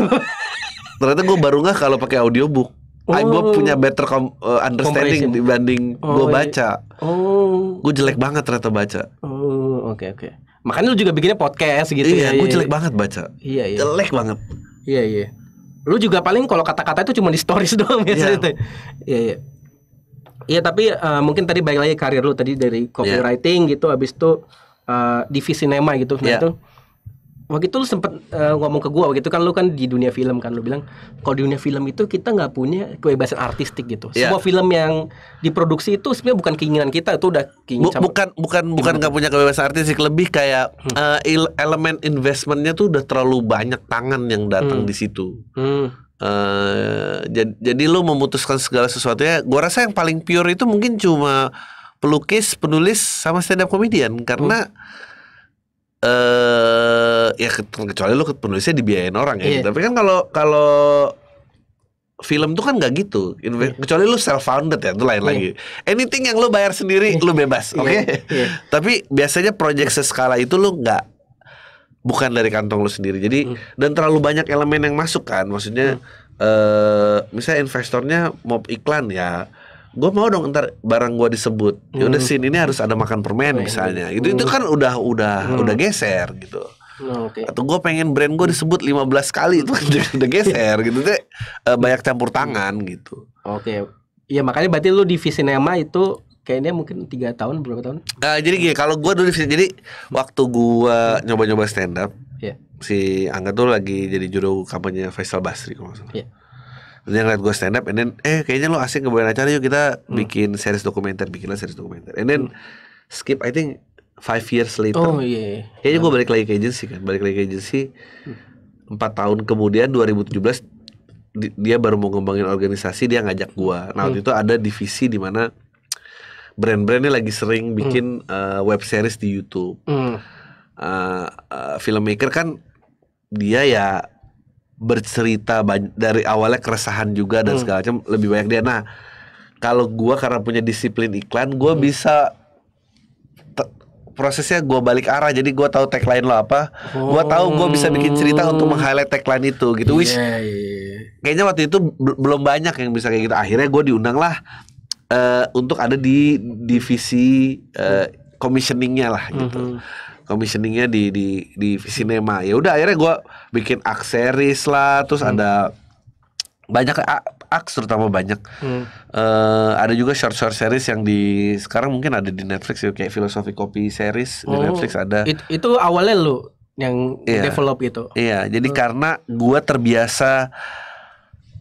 ternyata gue baru nggak kalau pakai audiobook Oh. Gue punya better com, uh, understanding Compression. dibanding oh, gue iya. baca. Oh. Gue jelek banget ternyata baca. Oh, oke okay, oke. Okay. Makanya lu juga bikinnya podcast gitu iya, ya. Iya, gue jelek iya. banget baca. Iya, iya. Jelek banget. Iya, iya. Lu juga paling kalau kata-kata itu cuma di stories doang iya. biasanya. Iya, yeah. iya. Yeah, Iya tapi uh, mungkin tadi balik lagi karir lu tadi dari iya. copywriting yeah. gitu, habis itu uh, eh, di cinema gitu, yeah. Iya. itu waktu itu lu sempet uh, ngomong ke gua waktu itu kan lu kan di dunia film kan lu bilang kalau di dunia film itu kita nggak punya kebebasan artistik gitu yeah. semua film yang diproduksi itu sebenarnya bukan keinginan kita itu udah keinginan Bu, bukan bukan bukan nggak punya kebebasan artistik lebih kayak hmm. uh, elemen investmentnya tuh udah terlalu banyak tangan yang datang hmm. di situ hmm. Uh, eh, jadi, jadi lu memutuskan segala sesuatunya. Gua rasa yang paling pure itu mungkin cuma pelukis, penulis, sama stand up comedian karena hmm eh ya kecuali lu penulisnya dibiayain orang ya. Yeah. Tapi kan kalau kalau film tuh kan nggak gitu. gitu. yeah. Kecuali lu self founded ya, itu lain yeah. lagi. Anything yang lu bayar sendiri yeah. lu bebas, iya. oke? Okay? Yeah. Yeah. Tapi biasanya project seskala itu lu nggak bukan dari kantong lu sendiri. Jadi mm. dan terlalu banyak elemen yang masuk kan. Maksudnya mm. uh, misalnya investornya mau iklan ya gue mau dong ntar barang gue disebut ya udah sini hmm. sin ini harus ada makan permen misalnya itu itu kan hmm. udah udah hmm. udah geser gitu hmm, okay. atau gue pengen brand gue disebut 15 kali itu kan udah geser gitu deh banyak campur tangan gitu oke okay. ya makanya berarti lu di Visinema itu kayaknya mungkin tiga tahun berapa tahun uh, jadi gini kalau gue dulu di jadi waktu gue nyoba-nyoba stand up yeah. si Angga tuh lagi jadi juru kampanye Faisal Basri kalau salah yeah dia ngeliat gue stand up and then eh kayaknya lo asing ngebawain acara yuk kita hmm. bikin series dokumenter bikinlah series dokumenter and then hmm. skip I think five years later oh, iya, yeah. kayaknya gue balik lagi ke agency kan balik lagi ke agency hmm. empat tahun kemudian 2017 di, dia baru mau ngembangin organisasi dia ngajak gue nah waktu hmm. itu ada divisi di mana brand-brandnya lagi sering hmm. bikin hmm. uh, web series di YouTube hmm. uh, uh, filmmaker kan dia ya bercerita dari awalnya keresahan juga dan hmm. segala macam lebih banyak dia. Nah, kalau gue karena punya disiplin iklan, gue hmm. bisa prosesnya gue balik arah jadi gue tahu tagline lo apa oh. gue tahu gue bisa bikin cerita untuk oh. meng-highlight tagline itu gitu yeah, yeah. Iya, iya. kayaknya waktu itu belum banyak yang bisa kayak gitu akhirnya gue diundang lah uh, untuk ada di divisi uh, commissioningnya lah gitu mm -hmm commissioningnya di di di sinema ya udah akhirnya gue bikin akseris lah terus hmm. ada banyak aks terutama banyak hmm. uh, ada juga short short series yang di sekarang mungkin ada di Netflix ya kayak filosofi kopi series oh, di Netflix ada it, itu awalnya lu yang yeah. develop itu iya yeah, jadi hmm. karena gue terbiasa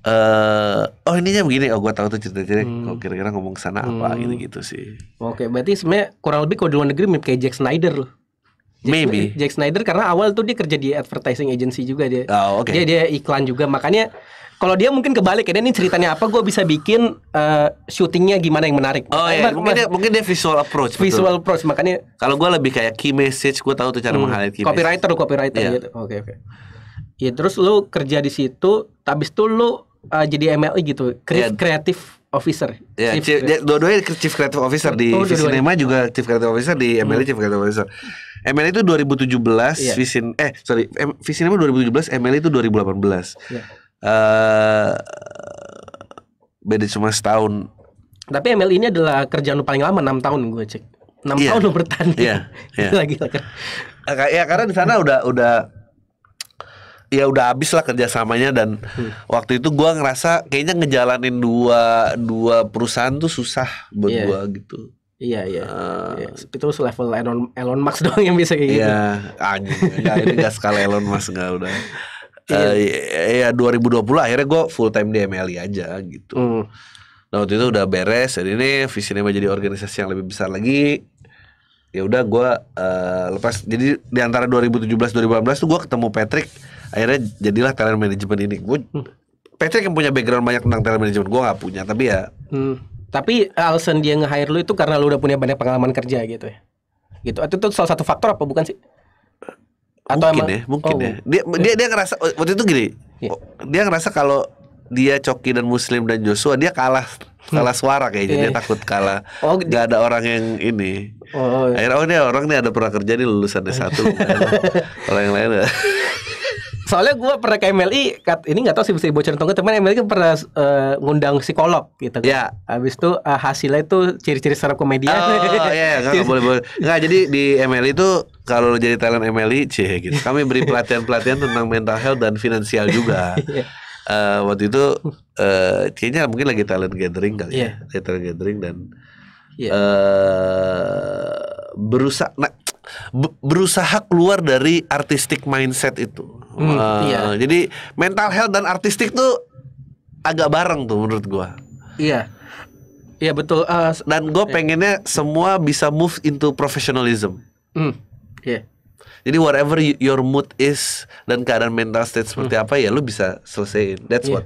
uh, oh ininya begini oh gue tahu tuh cerita-cerita hmm. kira-kira ngomong sana apa gitu gitu sih oke okay, berarti sebenarnya kurang lebih kalau di luar negeri mirip kayak Jack Snyder loh Jack Maybe Snyder, Jack Snyder karena awal tuh dia kerja di advertising agency juga dia. Oh, ah, okay. Dia dia iklan juga makanya kalau dia mungkin kebalik ya, ini ceritanya apa gue bisa bikin uh, syutingnya gimana yang menarik. Oh iya, mungkin dia, mungkin dia visual approach. Visual betul. approach makanya. Kalau gue lebih kayak key message, gue tahu tuh cara hmm, menghalat key copywriter, message. Copywriter, yeah. gitu. Oke okay, oke. Okay. Ya terus lu kerja di situ, habis itu lu uh, jadi MLI e gitu, creative, yeah. Creative Officer. Ya, yeah, iya, dua-duanya Chief Creative Officer di oh, Cinema juga Chief Creative Officer di MLI e hmm. Chief Creative Officer. ML itu 2017 yeah. Iya. Vision eh sorry M, Vision itu 2017 ML itu 2018 yeah. uh, beda cuma setahun tapi ML ini adalah kerjaan lu paling lama 6 tahun gue cek 6 yeah. tahun lu bertanding yeah. yeah. lagi ya karena di sana udah udah ya udah habis lah kerjasamanya dan hmm. waktu itu gua ngerasa kayaknya ngejalanin dua dua perusahaan tuh susah buat yeah. gua gitu Iya iya. Uh, iya. Itu selevel Elon Elon Musk doang yang bisa kayak iya, gitu. Iya, anjing. Enggak, ya, ini enggak skala Elon Musk enggak udah. Uh, iya. Eh, ya 2020 iya, akhirnya gue full time di MLI e aja gitu. Mm. Nah waktu itu udah beres, jadi ini visinya jadi organisasi yang lebih besar lagi. Ya udah gue uh, lepas, jadi di antara 2017-2018 tuh gue ketemu Patrick, akhirnya jadilah talent management ini. Gue mm. Patrick yang punya background banyak tentang talent management gue gak punya, tapi ya mm tapi alasan dia nge-hire lu itu karena lu udah punya banyak pengalaman kerja gitu ya. Gitu. Itu tuh salah satu faktor apa bukan sih? Atau mungkin emang, ya, mungkin oh, ya. Dia, ya. dia dia ngerasa waktu itu gini. Ya. Dia ngerasa kalau dia Coki dan Muslim dan Joshua dia kalah hmm. kalah suara kayaknya yeah. dia iya. takut kalah oh, nggak ada orang yang ini oh, oh, akhirnya oh ini orang ini ada pernah kerja nih lulusan s satu orang yang lain ya soalnya gue pernah ke MLI kat, ini nggak tahu sih bisa bocor atau enggak teman MLI kan pernah uh, ngundang psikolog gitu kan. Yeah. Habis itu uh, hasilnya itu ciri-ciri saraf komedian. Oh iya, yeah, boleh boleh. Enggak jadi di MLI itu kalau jadi talent MLI cih gitu. Kami beri pelatihan-pelatihan tentang mental health dan finansial juga. uh, waktu itu uh, kayaknya mungkin lagi talent gathering kali yeah. ya. Iya. talent gathering dan yeah. Iya. uh, berusaha nah, berusaha keluar dari artistik mindset itu. Hmm, uh, iya. Jadi mental health dan artistik tuh agak bareng tuh menurut gua. Iya. Iya betul. Uh, dan gue iya. pengennya semua bisa move into professionalism. Hmm. Iya. Jadi whatever your mood is dan keadaan mental state seperti hmm. apa ya lu bisa selesaiin. That's iya. what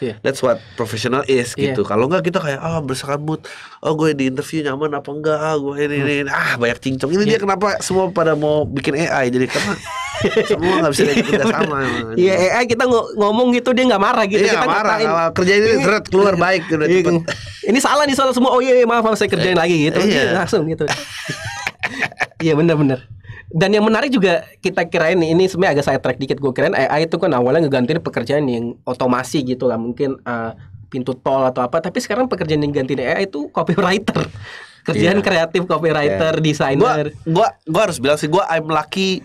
yeah. that's what professional is iya. gitu yeah. kalau nggak kita kayak ah oh, bersekabut oh gue di interview nyaman apa enggak ah gue ini, hmm. ini ah banyak cincong ini yeah. dia kenapa semua pada mau bikin AI jadi karena semua nggak bisa kerja gitu, sama iya AI kita ngomong gitu dia nggak marah gitu yeah, kita marah kalau kerjain ini seret iya. keluar iya. baik gitu ini salah nih soal semua oh iya, iya maaf saya kerjain lagi gitu yeah. langsung gitu iya benar-benar dan yang menarik juga kita kirain ini sebenarnya agak saya track dikit gue kirain AI itu kan awalnya ngegantiin pekerjaan yang otomasi gitu lah mungkin uh, pintu tol atau apa tapi sekarang pekerjaan yang gantiin AI itu copywriter kerjaan yeah. kreatif copywriter yeah. desainer gua, gua gua harus bilang sih gua I'm lucky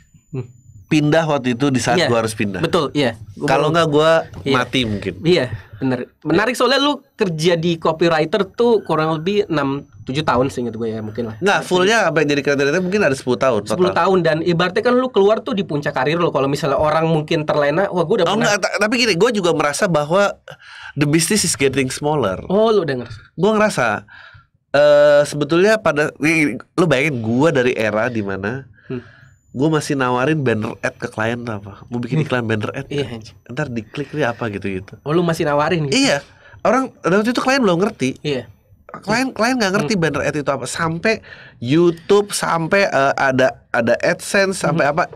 pindah waktu itu di saat yeah. gue harus pindah. Betul, iya. Yeah. Kalau nggak gue yeah. mati mungkin. Iya. Yeah. Bener. Menarik soalnya lu kerja di copywriter tuh kurang lebih enam tujuh tahun sih gue ya mungkin lah. Nah, fullnya apa yang jadi copywriter mungkin ada sepuluh tahun sepuluh tahun dan ibaratnya kan lu keluar tuh di puncak karir lo kalau misalnya orang mungkin terlena, wah gue udah oh, tapi gini, gue juga merasa bahwa the business is getting smaller. Oh, lu denger. Gue ngerasa eh uh, sebetulnya pada lu bayangin gue dari era dimana hmm gue masih nawarin banner ad ke klien apa mau bikin iklan banner ad iya, kan? ntar diklik dia apa gitu gitu oh, lu masih nawarin gitu? iya orang waktu itu klien belum ngerti iya klien klien nggak ngerti hmm. banner ad itu apa sampai YouTube sampai uh, ada ada AdSense hmm. sampai apa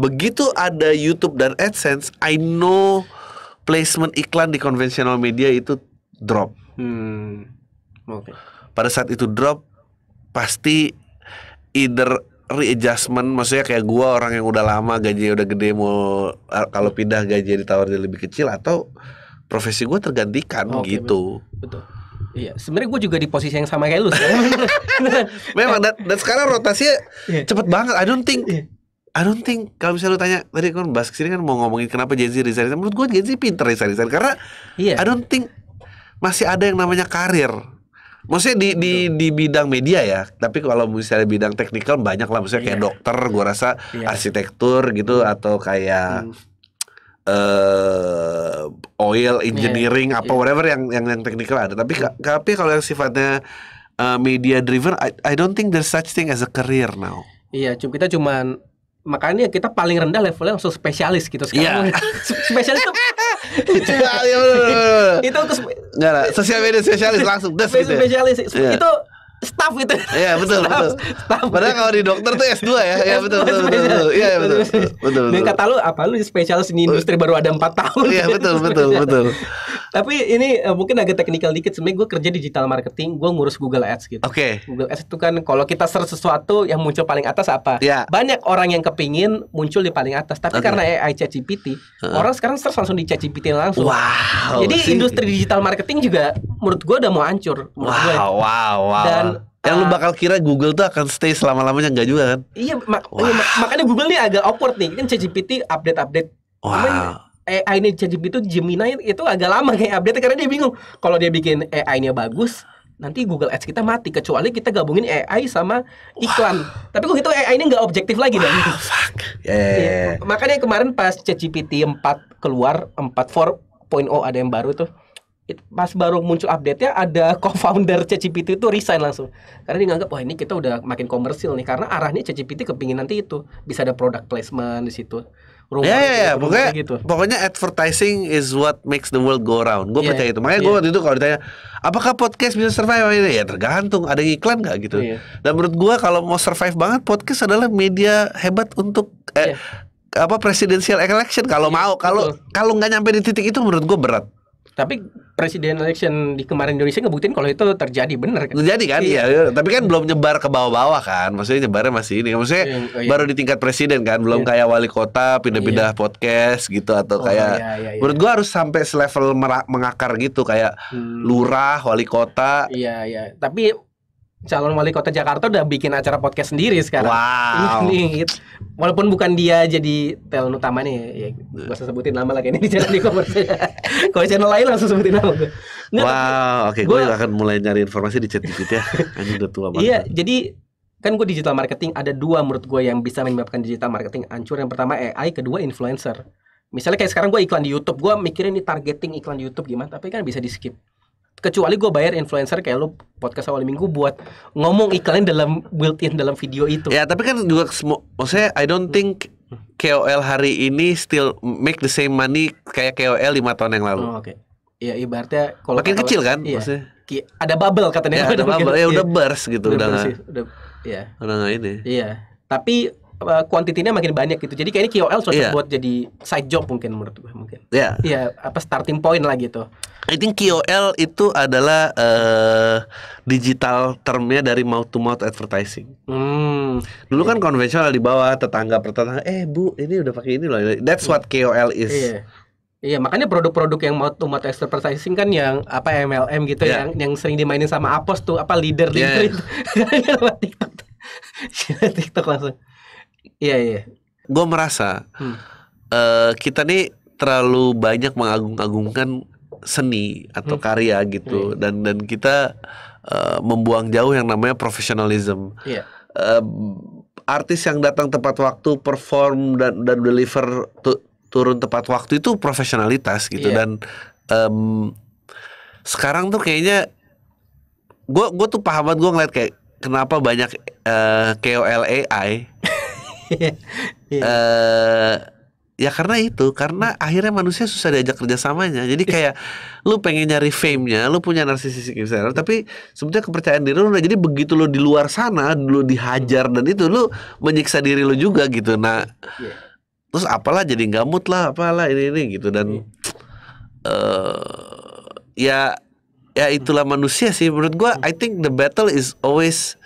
begitu ada YouTube dan AdSense I know placement iklan di konvensional media itu drop. Hmm. Okay. Pada saat itu drop pasti either readjustment maksudnya kayak gua orang yang udah lama gaji udah gede mau eh, kalau pindah gaji ditawar jadi lebih kecil atau profesi gua tergantikan oh, gitu. Betul. Iya, sebenarnya gue juga di posisi yang sama kayak lu. Memang dan, dan sekarang rotasinya yeah. cepet banget. I don't think yeah. I don't think kalau misalnya lu tanya tadi kan bahas kesini kan mau ngomongin kenapa Gen Z resign, menurut gue Gen Z pinter resign, resign karena yeah. I don't think masih ada yang namanya karir Maksudnya di di di bidang media ya, tapi kalau misalnya bidang teknikal banyak lah, maksudnya kayak yeah. dokter, gua rasa yeah. arsitektur gitu hmm. atau kayak hmm. uh, oil engineering yeah. apa yeah. whatever yang yang yang teknikal ada. Tapi hmm. tapi kalau yang sifatnya uh, media driven, I, I don't think there's such thing as a career now. Iya, yeah, cuma kita cuman makanya kita paling rendah levelnya langsung spesialis gitu sekarang. Yeah. spesialis tuh Iya, iya, iya, itu ya Itu enggak sosial media spesialis langsung des gitu. Ya. Spesialis itu staff gitu ya betul, betul. Staff. Padahal kalau di dokter tuh S2 ya. Iya, betul, betul, betul. Iya, betul. Betul, betul. kata lu apa lu spesialis di industri baru ada 4 tahun. Iya, betul, betul, betul. Tapi ini uh, mungkin agak teknikal dikit. Sebenarnya gue kerja digital marketing, gue ngurus Google Ads gitu. Oke. Okay. Google Ads itu kan kalau kita search sesuatu yang muncul paling atas apa? Yeah. Banyak orang yang kepingin muncul di paling atas. Tapi okay. karena AI ChatGPT, uh. orang sekarang search langsung di ChatGPT langsung. Wow. Jadi sih. industri digital marketing juga menurut gue udah mau hancur. Ya. Wow, gue wow, wow. Dan yang lu eh, bakal kira Google tuh akan stay selama-lamanya enggak juga kan? Iya, mak iya, wow. iya mak makanya Google nih agak awkward nih. Kan ChatGPT update-update. Wow. AI ini ChatGPT itu Gemini itu agak lama kayak update karena dia bingung. Kalau dia bikin AI-nya bagus, nanti Google Ads kita mati kecuali kita gabungin AI sama iklan. Wow. Tapi kok itu AI ini nggak objektif lagi wow, dong fuck. Yeah. Yeah. makanya kemarin pas ChatGPT 4 keluar 4.4.0 ada yang baru tuh pas baru muncul update-nya ada co-founder ChatGPT itu resign langsung karena dia nganggap wah ini kita udah makin komersil nih karena arahnya ChatGPT kepingin nanti itu bisa ada product placement di situ rumor ya yeah, ya, gitu, ya. yeah. pokoknya gitu. pokoknya advertising is what makes the world go round gue yeah, percaya iya, itu makanya yeah. gue iya. waktu itu kalau ditanya apakah podcast bisa survive ini ya tergantung ada iklan nggak gitu yeah. dan menurut gue kalau mau survive banget podcast adalah media hebat untuk eh, yeah. apa presidensial election kalau yeah, mau kalau kalau nggak nyampe di titik itu menurut gue berat tapi presiden election di kemarin Indonesia ngebuktiin kalau itu terjadi bener. kan? Terjadi kan? Iya. iya. Tapi kan belum nyebar ke bawah-bawah kan? Maksudnya nyebarnya masih ini. Kan? Maksudnya iya, iya. baru di tingkat presiden kan, belum iya. kayak wali kota pindah-pindah iya. podcast gitu atau oh, kayak iya, iya, iya. menurut gua harus sampai selevel mengakar gitu kayak hmm. lurah, wali kota. Iya, iya. Tapi calon wali kota Jakarta udah bikin acara podcast sendiri sekarang. Wow. Ini, gitu walaupun bukan dia jadi talent utama nih ya iya. gue usah sebutin nama lagi ini di channel di commerce kalau channel lain langsung sebutin nama gue Nggak, wow oke okay. gue akan mulai nyari informasi di chat dikit ya anjing udah tua banget iya jadi kan gue digital marketing ada dua menurut gue yang bisa menyebabkan digital marketing hancur yang pertama AI kedua influencer misalnya kayak sekarang gue iklan di YouTube gue mikirin ini targeting iklan di YouTube gimana tapi kan bisa di skip kecuali gue bayar influencer kayak lu podcast awal minggu buat ngomong iklan dalam built-in dalam video itu. Ya, tapi kan juga semua maksudnya I don't think KOL hari ini still make the same money kayak KOL lima tahun yang lalu. Oh, Oke. Okay. Ya ibaratnya kalau makin kata, kecil kan iya. maksudnya. Ada bubble katanya. Ya, ada bubble. Ya udah burst gitu udah. Udah, burst, udah ya. Udah gak ini. Iya. Tapi kuantitinya eh, uh, makin banyak gitu. Jadi kayaknya KOL cocok yeah. buat jadi side job mungkin menurut gue mungkin. Iya. Yeah. Iya, apa starting point lah gitu. I think KOL itu adalah uh, digital termnya dari mouth to mouth advertising. Hmm. Dulu kan konvensional di bawah tetangga pertetangga, eh bu ini udah pakai ini loh. That's what KOL is. Iya. Iya, makanya produk-produk yang mouth to mouth advertising kan yang apa MLM gitu yeah. yang yang sering dimainin sama Apos tuh apa leader leader yeah. itu. TikTok. TikTok langsung. Iya, iya. Gue merasa hmm. uh, kita nih terlalu banyak mengagung-agungkan seni atau hmm. karya gitu hmm. dan dan kita uh, membuang jauh yang namanya profesionalism Yeah. Iya. Uh, artis yang datang tepat waktu, perform dan dan deliver tu, turun tepat waktu itu profesionalitas gitu yeah. dan um, sekarang tuh kayaknya gue gue tuh paham banget gue ngeliat kayak kenapa banyak uh, eh, KOL AI yeah. Iya. yeah. Uh, ya karena itu karena hmm. akhirnya manusia susah diajak kerjasamanya jadi iya. kayak lu pengen nyari fame-nya lu punya narcissistic disorder iya. tapi sebetulnya kepercayaan diri lu udah jadi begitu lu di luar sana lu dihajar hmm. dan itu lu menyiksa diri lu juga gitu nah yeah. terus apalah jadi gamut lah apalah ini ini gitu dan yeah. Iya. uh, ya ya itulah manusia sih menurut gua hmm. I think the battle is always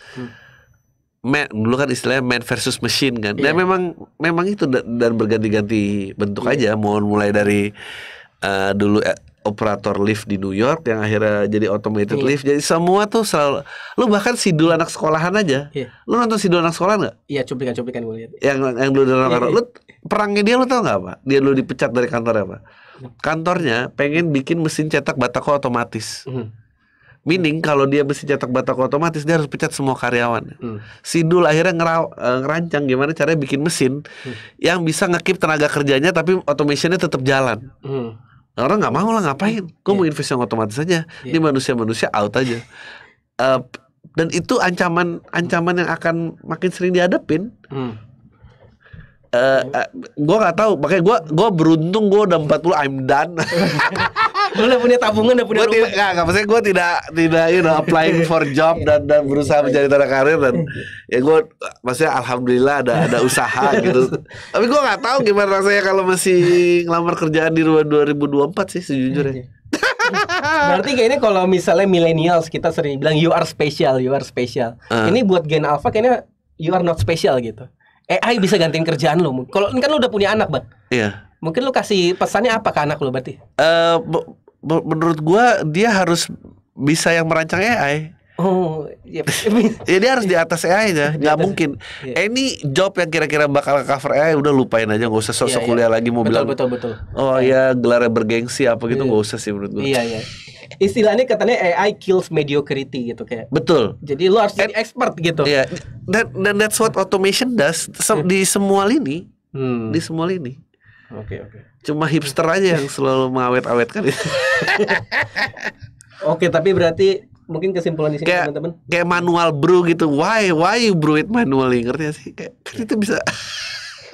man, dulu kan istilahnya man versus machine kan. Yeah. Nah memang memang itu dan berganti-ganti bentuk yeah. aja. Mohon mulai dari uh, dulu eh, operator lift di New York yang akhirnya jadi automated yeah. lift. Jadi semua tuh selalu lu bahkan sidul anak sekolahan aja. Yeah. Lu nonton sidul anak sekolahan nggak? Iya yeah, cuplikan-cuplikan gue lihat. Yang yang dulu dalam yeah. Iya. Lu perangnya dia lu tau nggak pak Dia dulu dipecat dari kantor apa? Iya. Kantornya pengen bikin mesin cetak batako otomatis. Mm -hmm Meaning kalau dia mesti cetak batako otomatis dia harus pecat semua karyawan. Hmm. Sidul akhirnya ngera eh, ngerancang gimana caranya bikin mesin hmm. yang bisa ngekip tenaga kerjanya tapi automationnya tetap jalan. Hmm. Nah, orang nggak mau lah ngapain? Gue yeah. mau invest yang otomatis aja. Yeah. Ini iya. manusia-manusia out aja. uh, dan itu ancaman ancaman yang akan makin sering dihadapin. Hmm. Uh, eh, uh, gue nggak tahu makanya gue gue beruntung gue udah 40 I'm done Lu udah punya tabungan, udah punya gua rumah. Tidak, enggak, maksudnya gue tidak tidak you know applying for job dan dan berusaha mencari tanda karir dan ya gue maksudnya alhamdulillah ada ada usaha gitu. Tapi gue nggak tahu gimana rasanya kalau masih ngelamar kerjaan di rumah 2024 sih sejujurnya. Iya. Berarti kayaknya kalau misalnya millennials kita sering bilang you are special, you are special. Uh. Ini buat gen alpha kayaknya you are not special gitu. AI bisa gantiin kerjaan lo. Kalau kan lo udah punya anak, Bang. Iya. Mungkin lo kasih pesannya apa ke anak lo berarti? Eh uh, menurut gua dia harus bisa yang merancang AI. Oh, yep. Iya. ya dia harus di atas AI ya, nggak mungkin. Yeah. Iya. Any job yang kira-kira bakal cover AI udah lupain aja, nggak usah iya, sosok yeah, kuliah lagi mau betul, bilang. Betul betul. Oh yeah. gelar gelarnya bergengsi apa gitu nggak yeah. usah sih menurut gue. Iya yeah, iya. Yeah. Istilahnya katanya AI kills mediocrity gitu kayak. Betul. Jadi lu harus jadi expert gitu. Iya. Yeah. That, dan that's what automation does hmm. di semua lini. Hmm. Di semua lini. Oke okay, oke. Okay. Cuma hipster aja yang selalu mengawet-awetkan itu. Oke, tapi berarti mungkin kesimpulan di sini kayak, teman-teman. Kayak manual brew gitu. Why why you brew it manually? Iya, ngerti sih? Kayak kan itu bisa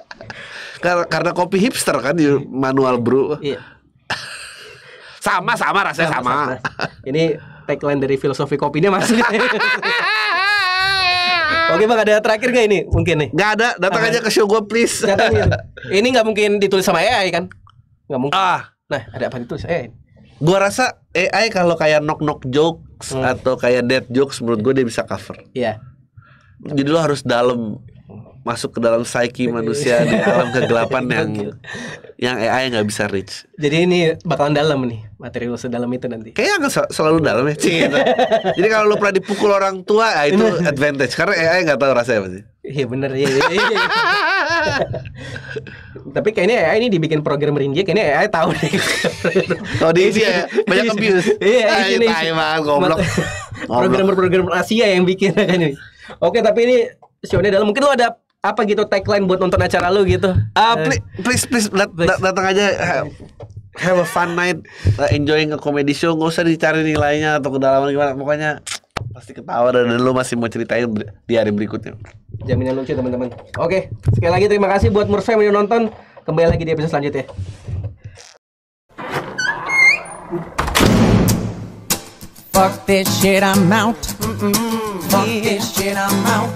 karena, kopi hipster kan di manual brew. Iya. sama sama rasanya sama. sama. sama. Ini tagline dari filosofi kopinya masuk. Oke bang ada terakhir gak ini mungkin nih? Gak ada datang Aha. aja ke show gue please. Datangin. ini nggak mungkin ditulis sama AI kan? nggak mungkin ah nah ada apa itu eh gua rasa AI kalau kayak knock knock jokes hmm. atau kayak dead jokes menurut gua dia bisa cover iya yeah. jadi lo harus dalam masuk ke dalam psyche manusia di dalam kegelapan yang yang AI nggak bisa reach. Jadi ini bakalan dalam nih materi lu sedalam itu nanti. Kayaknya sel selalu dalam ya. Gitu. Jadi kalau lo pernah dipukul orang tua, ya itu advantage karena AI nggak tahu rasanya pasti. Iya bener ya, Tapi kayaknya AI ini dibikin program dia kayaknya AI tahu nih, Tahu di sini ya, banyak abuse. Iya, ini Taiwan goblok. Programmer-programmer Asia yang bikin kan ini. Oke, tapi ini shownya dalam mungkin lo ada apa gitu tagline buat nonton acara lo gitu. uh, please please, dat datang aja have a fun night uh, enjoying a comedy show nggak usah dicari nilainya atau kedalaman gimana pokoknya pasti ketawa dan lu masih mau ceritain di hari berikutnya jaminan lucu teman-teman oke sekali lagi terima kasih buat Mursa yang nonton kembali lagi di episode selanjutnya Fuck this shit, I'm out. Mm -mm. Fuck this shit, I'm out.